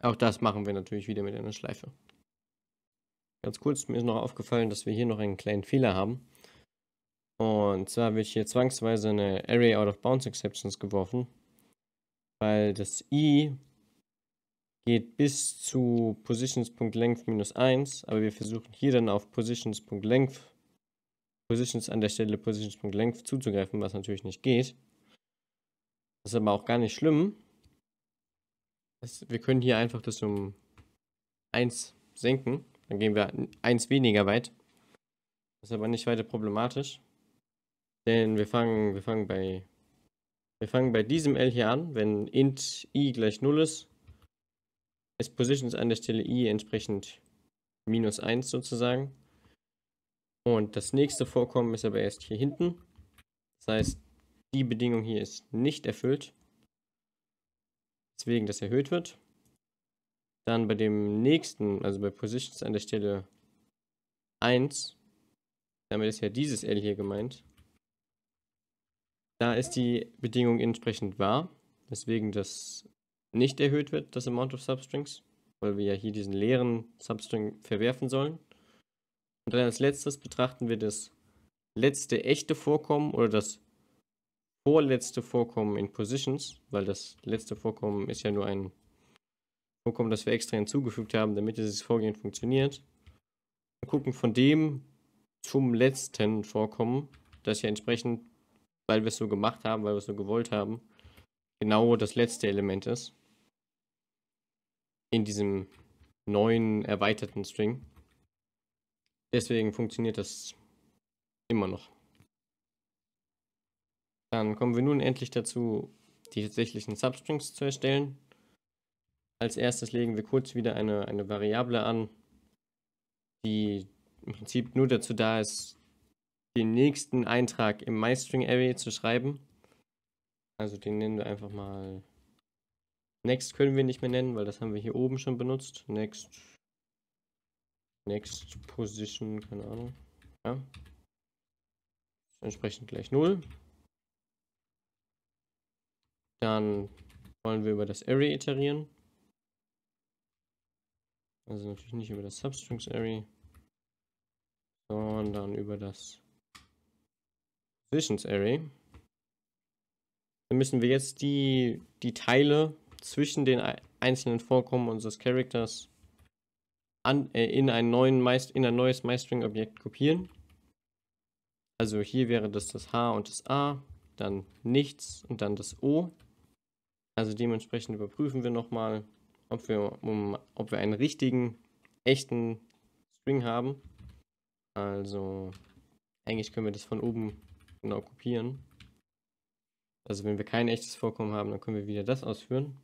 Auch das machen wir natürlich wieder mit einer Schleife. Ganz kurz, mir ist noch aufgefallen, dass wir hier noch einen kleinen Fehler haben. Und zwar wird hier zwangsweise eine Array Out of Bounds Exceptions geworfen, weil das i geht bis zu Positions.length minus 1, aber wir versuchen hier dann auf Positions.length, Positions an der Stelle Positions.length zuzugreifen, was natürlich nicht geht. Das ist aber auch gar nicht schlimm. Das, wir können hier einfach das um 1 senken, dann gehen wir 1 weniger weit. Das ist aber nicht weiter problematisch. Denn wir fangen, wir fangen bei wir fangen bei diesem L hier an, wenn int i gleich 0 ist, ist Positions an der Stelle i entsprechend minus 1 sozusagen. Und das nächste Vorkommen ist aber erst hier hinten. Das heißt, die Bedingung hier ist nicht erfüllt, deswegen das erhöht wird. Dann bei dem nächsten, also bei Positions an der Stelle 1, damit ist ja dieses L hier gemeint, da ist die Bedingung entsprechend wahr, weswegen das nicht erhöht wird, das Amount of Substrings, weil wir ja hier diesen leeren Substring verwerfen sollen. Und dann als letztes betrachten wir das letzte echte Vorkommen oder das vorletzte Vorkommen in Positions, weil das letzte Vorkommen ist ja nur ein Vorkommen, das wir extra hinzugefügt haben, damit dieses Vorgehen funktioniert. Wir gucken von dem zum letzten Vorkommen, das ja entsprechend weil wir es so gemacht haben, weil wir es so gewollt haben, genau das letzte Element ist. In diesem neuen erweiterten String. Deswegen funktioniert das immer noch. Dann kommen wir nun endlich dazu, die tatsächlichen Substrings zu erstellen. Als erstes legen wir kurz wieder eine, eine Variable an, die im Prinzip nur dazu da ist, den nächsten Eintrag im MyString-Array zu schreiben. Also den nennen wir einfach mal Next können wir nicht mehr nennen, weil das haben wir hier oben schon benutzt. Next Next Position, keine Ahnung. Ja. Entsprechend gleich 0. Dann wollen wir über das Array iterieren. Also natürlich nicht über das Substrings Array, sondern über das Collisions Array. Dann müssen wir jetzt die, die Teile zwischen den einzelnen Vorkommen unseres Characters an, äh, in, einen neuen Meist, in ein neues MyString-Objekt kopieren. Also hier wäre das das H und das A, dann nichts und dann das O. Also dementsprechend überprüfen wir nochmal, ob wir, um, ob wir einen richtigen, echten String haben. Also eigentlich können wir das von oben Genau, kopieren. Also wenn wir kein echtes Vorkommen haben, dann können wir wieder das ausführen.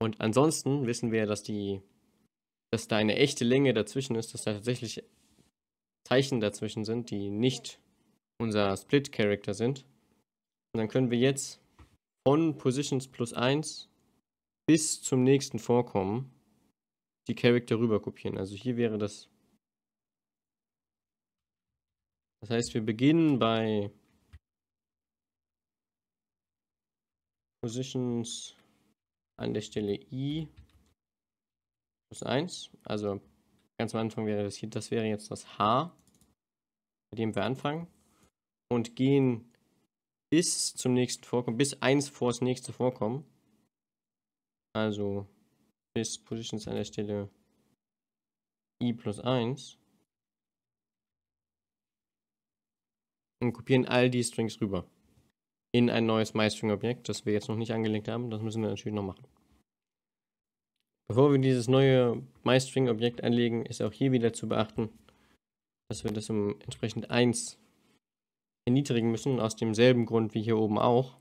Und ansonsten wissen wir, dass die, dass da eine echte Länge dazwischen ist, dass da tatsächlich Zeichen dazwischen sind, die nicht unser Split-Character sind. Und dann können wir jetzt von Positions plus 1 bis zum nächsten Vorkommen die Charakter rüber kopieren. Also hier wäre das. Das heißt, wir beginnen bei Positions an der Stelle i plus 1. Also ganz am Anfang wäre das hier, das wäre jetzt das h, mit dem wir anfangen. Und gehen bis zum nächsten Vorkommen, bis 1 vor das nächste Vorkommen. Also bis Positions an der Stelle i plus 1. Und kopieren all die Strings rüber in ein neues MyString-Objekt, das wir jetzt noch nicht angelegt haben. Das müssen wir natürlich noch machen. Bevor wir dieses neue MyString-Objekt anlegen, ist auch hier wieder zu beachten, dass wir das um entsprechend 1 erniedrigen müssen, aus demselben Grund wie hier oben auch.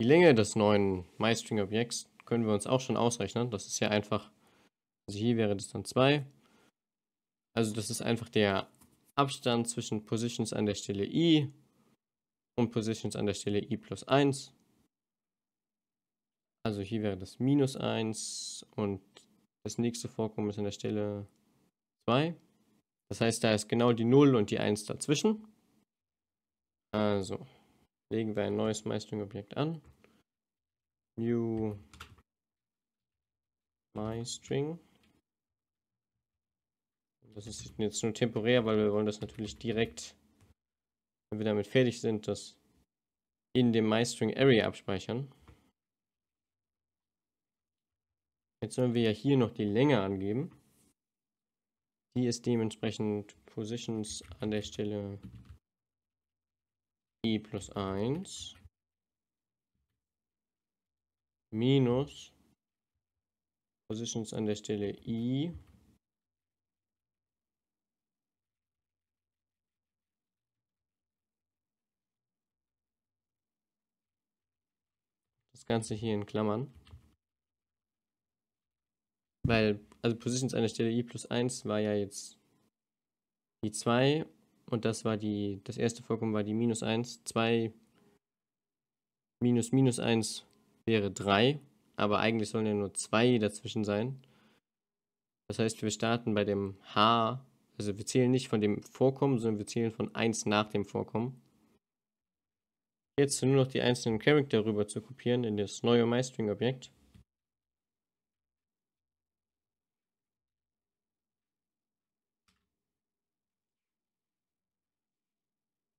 Die Länge des neuen MyString-Objekts können wir uns auch schon ausrechnen. Das ist ja einfach, also hier wäre das dann 2. Also das ist einfach der Abstand zwischen Positions an der Stelle i und Positions an der Stelle i plus 1. Also hier wäre das minus 1 und das nächste Vorkommen ist an der Stelle 2. Das heißt, da ist genau die 0 und die 1 dazwischen. Also legen wir ein neues MyString-Objekt an. New MyString. Das ist jetzt nur temporär, weil wir wollen das natürlich direkt wenn wir damit fertig sind, das in dem MyString Area abspeichern. Jetzt sollen wir ja hier noch die Länge angeben. Die ist dementsprechend Positions an der Stelle i e plus 1 minus Positions an der Stelle i das Ganze hier in Klammern. Weil, also Positions an der Stelle i plus 1 war ja jetzt die 2 und das war die, das erste Vorkommen war die minus 1. 2 minus minus 1 wäre 3, aber eigentlich sollen ja nur 2 dazwischen sein. Das heißt, wir starten bei dem H, also wir zählen nicht von dem Vorkommen, sondern wir zählen von 1 nach dem Vorkommen. Jetzt nur noch die einzelnen Charakter rüber zu kopieren in das neue MyString-Objekt.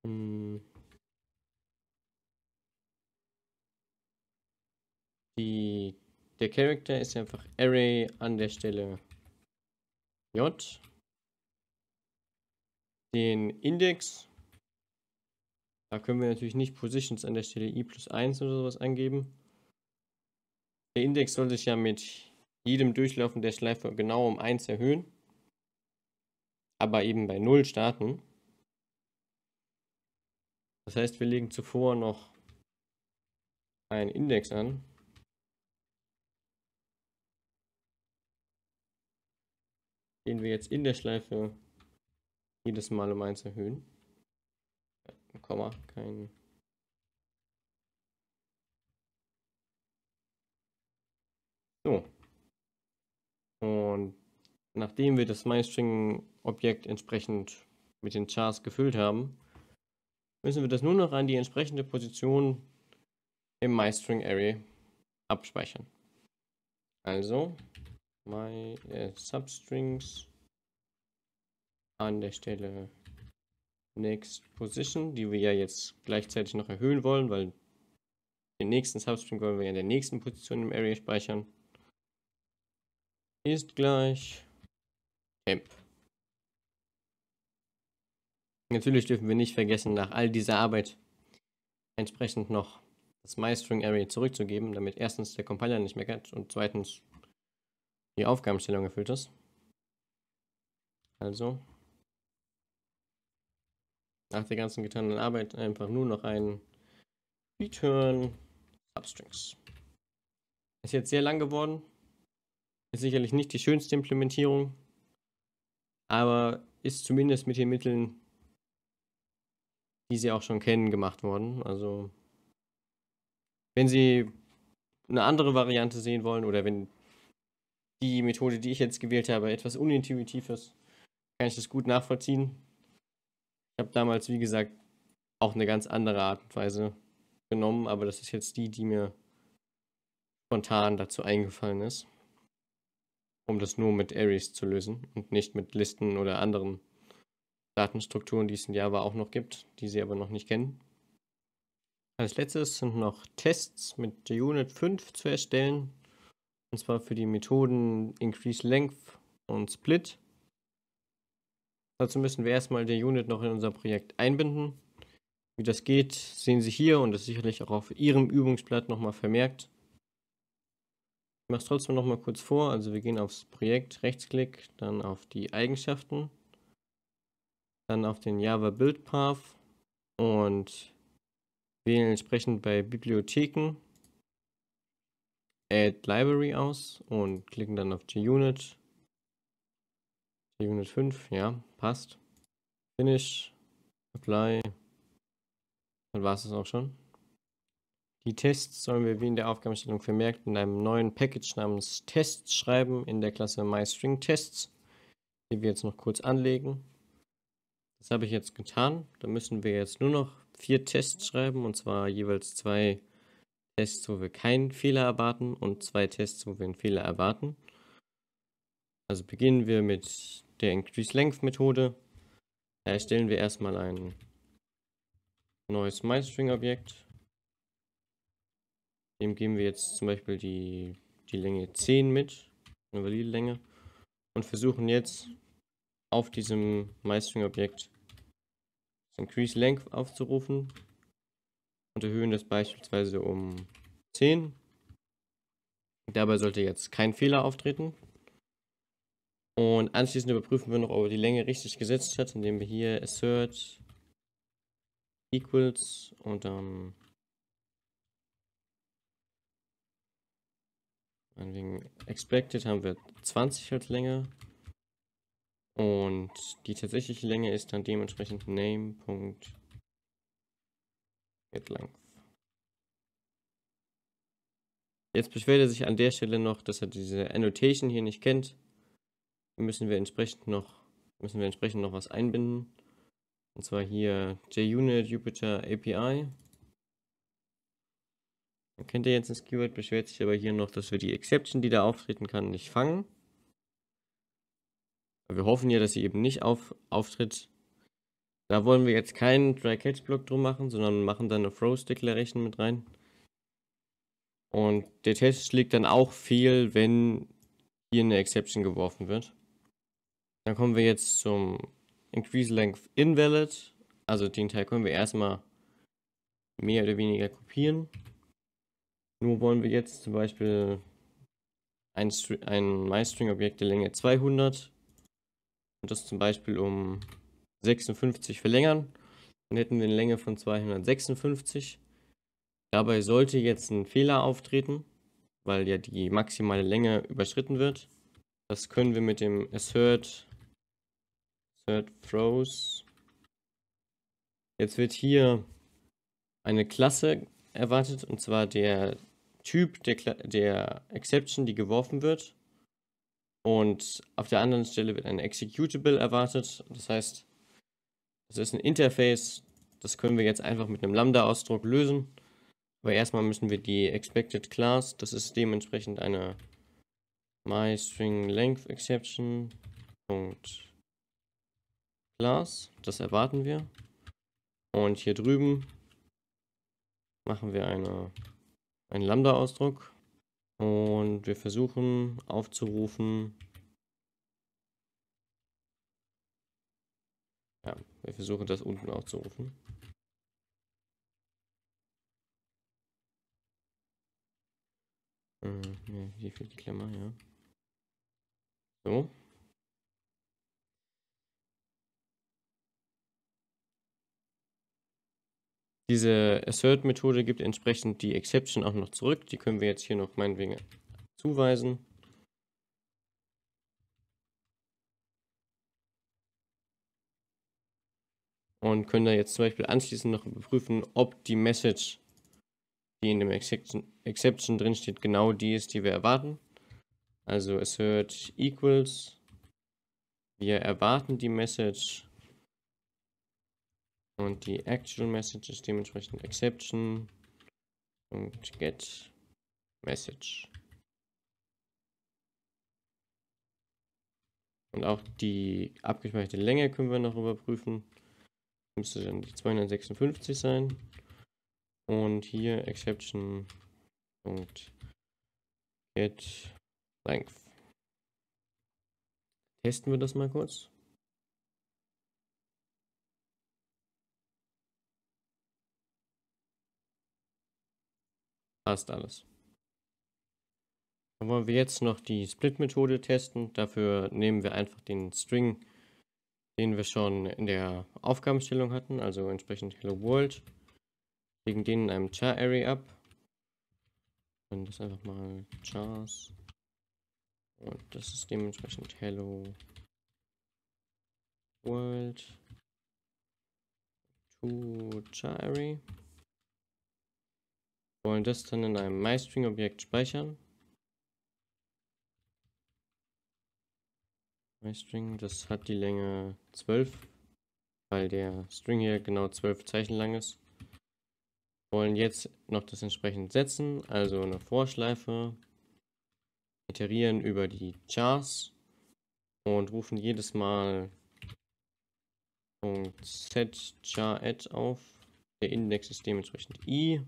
Hm. Die, der Charakter ist einfach Array an der Stelle J. Den Index da können wir natürlich nicht Positions an der Stelle i plus 1 oder sowas angeben. Der Index soll sich ja mit jedem Durchlaufen der Schleife genau um 1 erhöhen, aber eben bei 0 starten. Das heißt, wir legen zuvor noch einen Index an. den wir jetzt in der Schleife jedes Mal um 1 erhöhen ein Komma, kein. So. Und nachdem wir das MyString-Objekt entsprechend mit den Chars gefüllt haben, müssen wir das nur noch an die entsprechende Position im MyString-Array abspeichern. Also my äh, Substrings an der Stelle Next Position, die wir ja jetzt gleichzeitig noch erhöhen wollen, weil den nächsten Substring wollen wir ja in der nächsten Position im Area speichern, ist gleich Temp. Natürlich dürfen wir nicht vergessen, nach all dieser Arbeit entsprechend noch das MyString Array zurückzugeben, damit erstens der Compiler nicht meckert und zweitens die Aufgabenstellung erfüllt ist. Also nach der ganzen getanen Arbeit einfach nur noch ein Return Substrings. Ist jetzt sehr lang geworden. Ist sicherlich nicht die schönste Implementierung, aber ist zumindest mit den Mitteln, die Sie auch schon kennen, gemacht worden. Also, wenn Sie eine andere Variante sehen wollen oder wenn die Methode, die ich jetzt gewählt habe, etwas unintuitiv ist, kann ich das gut nachvollziehen. Ich habe damals, wie gesagt, auch eine ganz andere Art und Weise genommen, aber das ist jetzt die, die mir spontan dazu eingefallen ist, um das nur mit Arrays zu lösen und nicht mit Listen oder anderen Datenstrukturen, die es in Java auch noch gibt, die Sie aber noch nicht kennen. Als letztes sind noch Tests mit Unit 5 zu erstellen, und zwar für die Methoden increase length und split. Dazu müssen wir erstmal die Unit noch in unser Projekt einbinden. Wie das geht, sehen Sie hier und ist sicherlich auch auf Ihrem Übungsblatt nochmal vermerkt. Ich mache es trotzdem nochmal kurz vor. Also wir gehen aufs Projekt, Rechtsklick, dann auf die Eigenschaften, dann auf den Java Build Path und wählen entsprechend bei Bibliotheken Add Library aus und klicken dann auf GUnit 705, ja, passt. Finish, Apply. Dann war es das auch schon. Die Tests sollen wir wie in der Aufgabenstellung vermerkt in einem neuen Package namens Tests schreiben in der Klasse MyStringTests, die wir jetzt noch kurz anlegen. Das habe ich jetzt getan. Da müssen wir jetzt nur noch vier Tests schreiben und zwar jeweils zwei Tests, wo wir keinen Fehler erwarten und zwei Tests, wo wir einen Fehler erwarten. Also beginnen wir mit der increaselength Methode erstellen wir erstmal ein neues MyString Objekt. Dem geben wir jetzt zum Beispiel die, die Länge 10 mit, eine valide Länge, und versuchen jetzt auf diesem MyString Objekt das IncreaseLength aufzurufen und erhöhen das beispielsweise um 10. Dabei sollte jetzt kein Fehler auftreten. Und anschließend überprüfen wir noch, ob er die Länge richtig gesetzt hat, indem wir hier assert equals und dann ähm, wegen expected haben wir 20 als Länge und die tatsächliche Länge ist dann dementsprechend name.getLength. Jetzt beschwert er sich an der Stelle noch, dass er diese Annotation hier nicht kennt müssen wir entsprechend noch, müssen wir entsprechend noch was einbinden. Und zwar hier JUnit Jupyter API. Dann kennt ihr jetzt das Keyword, beschwert sich aber hier noch, dass wir die Exception, die da auftreten kann, nicht fangen. Wir hoffen ja, dass sie eben nicht auf, auftritt. Da wollen wir jetzt keinen Try-Catch-Block drum machen, sondern machen dann eine Froze-Declaration mit rein. Und der Test schlägt dann auch fehl, wenn hier eine Exception geworfen wird. Dann kommen wir jetzt zum Increase Length Invalid. Also den Teil können wir erstmal mehr oder weniger kopieren. Nur wollen wir jetzt zum Beispiel ein, Str ein MyString-Objekt der Länge 200 und das zum Beispiel um 56 verlängern. Dann hätten wir eine Länge von 256. Dabei sollte jetzt ein Fehler auftreten, weil ja die maximale Länge überschritten wird. Das können wir mit dem assert Third Throws. Jetzt wird hier eine Klasse erwartet, und zwar der Typ der, der Exception, die geworfen wird. Und auf der anderen Stelle wird ein Executable erwartet. Das heißt, es ist ein Interface. Das können wir jetzt einfach mit einem Lambda-Ausdruck lösen. Aber erstmal müssen wir die Expected Class, das ist dementsprechend eine MyStringLengthException. Glas, das erwarten wir. Und hier drüben machen wir eine, einen Lambda-Ausdruck und wir versuchen aufzurufen, ja, wir versuchen das unten aufzurufen. Hm, hier fehlt die Klammer, ja. So. Diese Assert-Methode gibt entsprechend die Exception auch noch zurück. Die können wir jetzt hier noch meinetwegen zuweisen. Und können da jetzt zum Beispiel anschließend noch überprüfen, ob die Message, die in dem Exception, Exception drinsteht, genau die ist, die wir erwarten. Also assert equals. Wir erwarten die Message und die Actual Message ist dementsprechend Exception und Get Message. Und auch die abgespeicherte Länge können wir noch überprüfen. Müsste dann die 256 sein. Und hier Exception und Get Length. Testen wir das mal kurz. Passt alles. Dann wollen wir jetzt noch die Split-Methode testen. Dafür nehmen wir einfach den String, den wir schon in der Aufgabenstellung hatten, also entsprechend Hello World, legen den in einem Char-Array ab. Und das einfach mal Chars. Und das ist dementsprechend Hello World to Char-Array. Wir wollen das dann in einem MyString-Objekt speichern. MyString, das hat die Länge 12, weil der String hier genau 12 Zeichen lang ist. Wir wollen jetzt noch das entsprechend setzen, also eine Vorschleife, iterieren über die Chars und rufen jedes Mal .setchar auf. Der Index ist dementsprechend i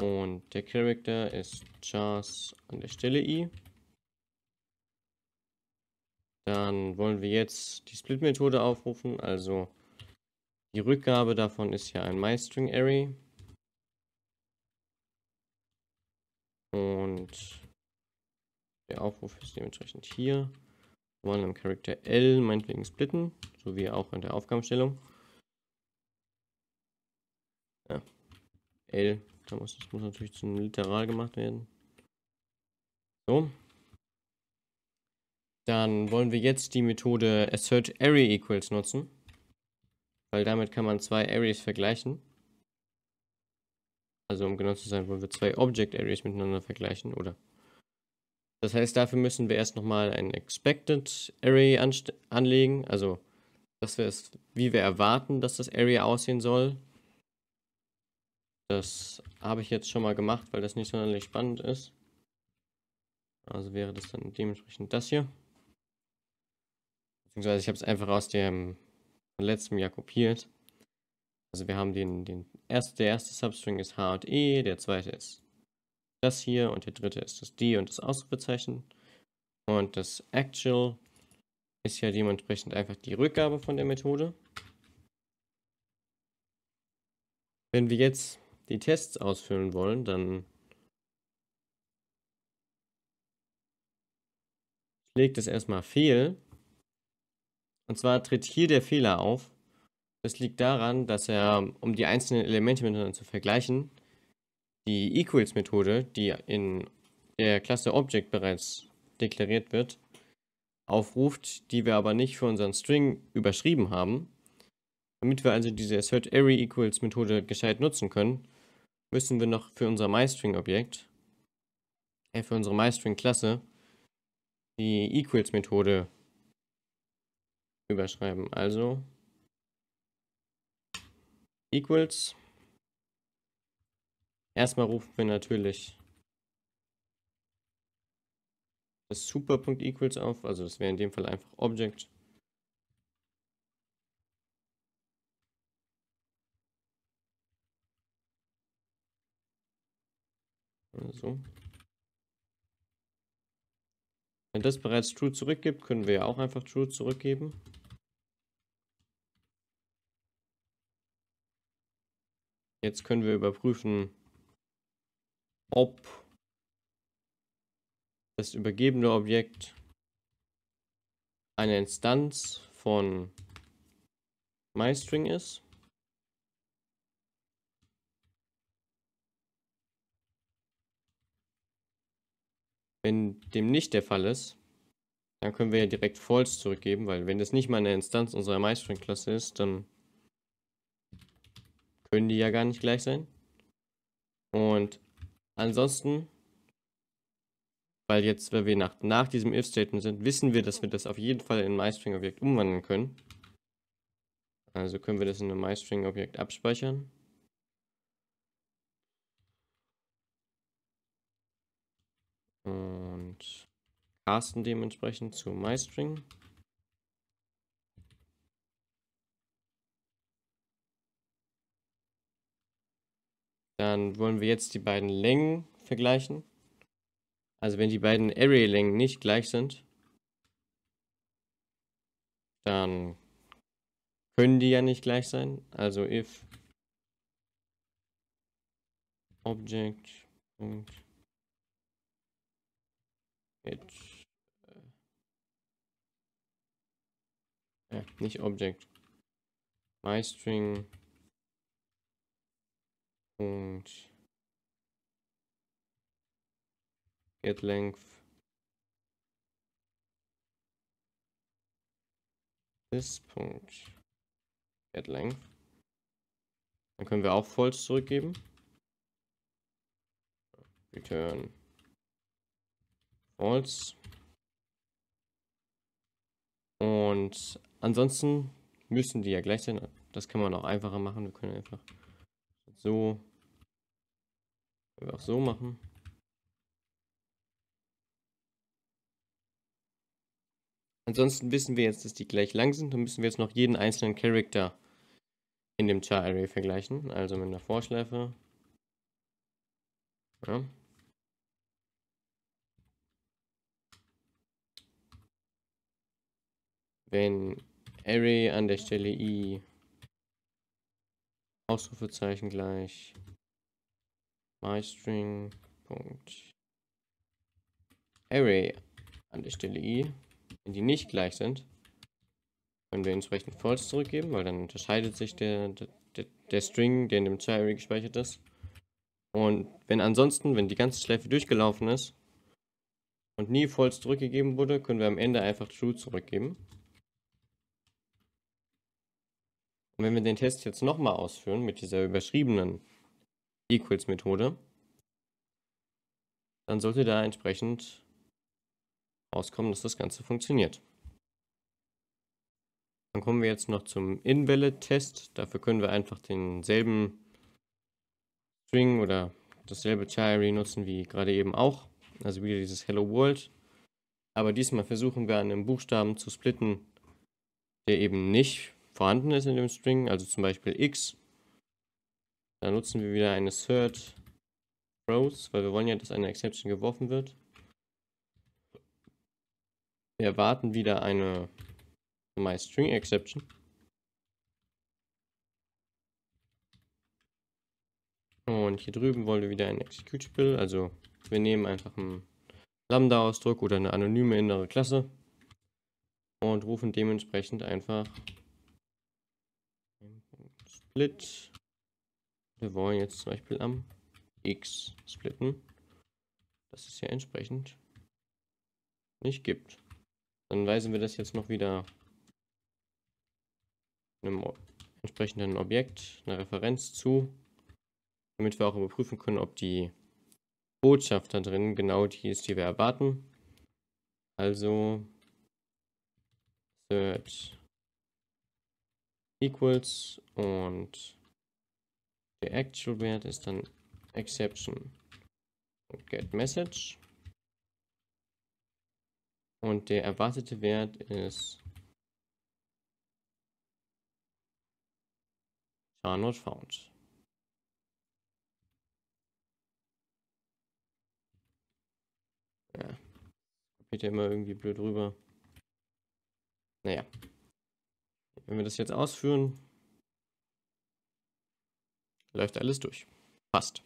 und der Character ist Chars an der Stelle i. Dann wollen wir jetzt die Split-Methode aufrufen. Also die Rückgabe davon ist ja ein MyString-Array. Und der Aufruf ist dementsprechend hier. Wir wollen am Charakter L meinetwegen splitten, so wie auch in der Aufgabenstellung. Ja. L das muss natürlich zum Literal gemacht werden. So. Dann wollen wir jetzt die Methode assert array equals nutzen. Weil damit kann man zwei Arrays vergleichen. Also um genau zu sein, wollen wir zwei Object Arrays miteinander vergleichen, oder? Das heißt, dafür müssen wir erst nochmal ein Expected Array anlegen. Also, dass wir es, wie wir erwarten, dass das Array aussehen soll. Das habe ich jetzt schon mal gemacht, weil das nicht sonderlich spannend ist. Also wäre das dann dementsprechend das hier. Beziehungsweise ich habe es einfach aus dem letzten Jahr kopiert. Also wir haben den, den erst, der erste Substring ist H und E, der zweite ist das hier und der dritte ist das D und das Ausrufezeichen. Und das Actual ist ja dementsprechend einfach die Rückgabe von der Methode. Wenn wir jetzt die Tests ausfüllen wollen, dann schlägt es erstmal fehl. Und zwar tritt hier der Fehler auf. Das liegt daran, dass er, um die einzelnen Elemente miteinander zu vergleichen, die Equals-Methode, die in der Klasse Object bereits deklariert wird, aufruft, die wir aber nicht für unseren String überschrieben haben. Damit wir also diese Assert Array Equals Methode gescheit nutzen können, müssen wir noch für unser MyString-Objekt, äh, für unsere MyString-Klasse, die Equals-Methode überschreiben. Also Equals. Erstmal rufen wir natürlich das Super.Equals auf, also das wäre in dem Fall einfach Object. So. Wenn das bereits true zurückgibt, können wir ja auch einfach true zurückgeben. Jetzt können wir überprüfen, ob das übergebene Objekt eine Instanz von MyString ist. Wenn dem nicht der Fall ist, dann können wir ja direkt false zurückgeben, weil wenn das nicht mal eine Instanz unserer MyString-Klasse ist, dann können die ja gar nicht gleich sein. Und ansonsten, weil jetzt, wenn wir nach, nach diesem if-Statement sind, wissen wir, dass wir das auf jeden Fall in ein MyString-Objekt umwandeln können. Also können wir das in ein MyString-Objekt abspeichern. und casten dementsprechend zu MyString. Dann wollen wir jetzt die beiden Längen vergleichen. Also wenn die beiden Array-Längen nicht gleich sind, dann können die ja nicht gleich sein. Also if object. Jetzt. Äh, nicht Object. MyString. Und. Get length. This Punkt. Get length. Dann können wir auch false zurückgeben. Return. Alls. Und ansonsten müssen die ja gleich sein. Das kann man auch einfacher machen. Wir können einfach so, auch so machen. Ansonsten wissen wir jetzt, dass die gleich lang sind. Dann müssen wir jetzt noch jeden einzelnen Charakter in dem Char Array vergleichen. Also mit einer Vorschleife. Ja. wenn Array an der Stelle i Ausrufezeichen gleich mystring.array an der Stelle i, wenn die nicht gleich sind, können wir entsprechend false zurückgeben, weil dann unterscheidet sich der, der, der String, der in dem Array gespeichert ist. Und wenn ansonsten, wenn die ganze Schleife durchgelaufen ist und nie false zurückgegeben wurde, können wir am Ende einfach true zurückgeben. Und wenn wir den Test jetzt nochmal ausführen mit dieser überschriebenen Equals-Methode, dann sollte da entsprechend rauskommen, dass das Ganze funktioniert. Dann kommen wir jetzt noch zum Invalid-Test. Dafür können wir einfach denselben String oder dasselbe Diary nutzen wie gerade eben auch. Also wieder dieses Hello World. Aber diesmal versuchen wir an einem Buchstaben zu splitten, der eben nicht vorhanden ist in dem String, also zum Beispiel x, dann nutzen wir wieder eine Third Rows, weil wir wollen ja, dass eine Exception geworfen wird. Wir erwarten wieder eine MyStringException. Und hier drüben wollen wir wieder ein Executable, also wir nehmen einfach einen Lambda-Ausdruck oder eine anonyme innere Klasse und rufen dementsprechend einfach Split. Wir wollen jetzt zum Beispiel am x splitten, dass es ja entsprechend nicht gibt. Dann weisen wir das jetzt noch wieder einem entsprechenden Objekt, einer Referenz zu, damit wir auch überprüfen können, ob die Botschaft da drin genau die ist, die wir erwarten. Also Third equals und der actual Wert ist dann exception und get message und der erwartete Wert ist char not found. Ja, geht ja immer irgendwie blöd rüber. Naja. Wenn wir das jetzt ausführen, läuft alles durch. Passt.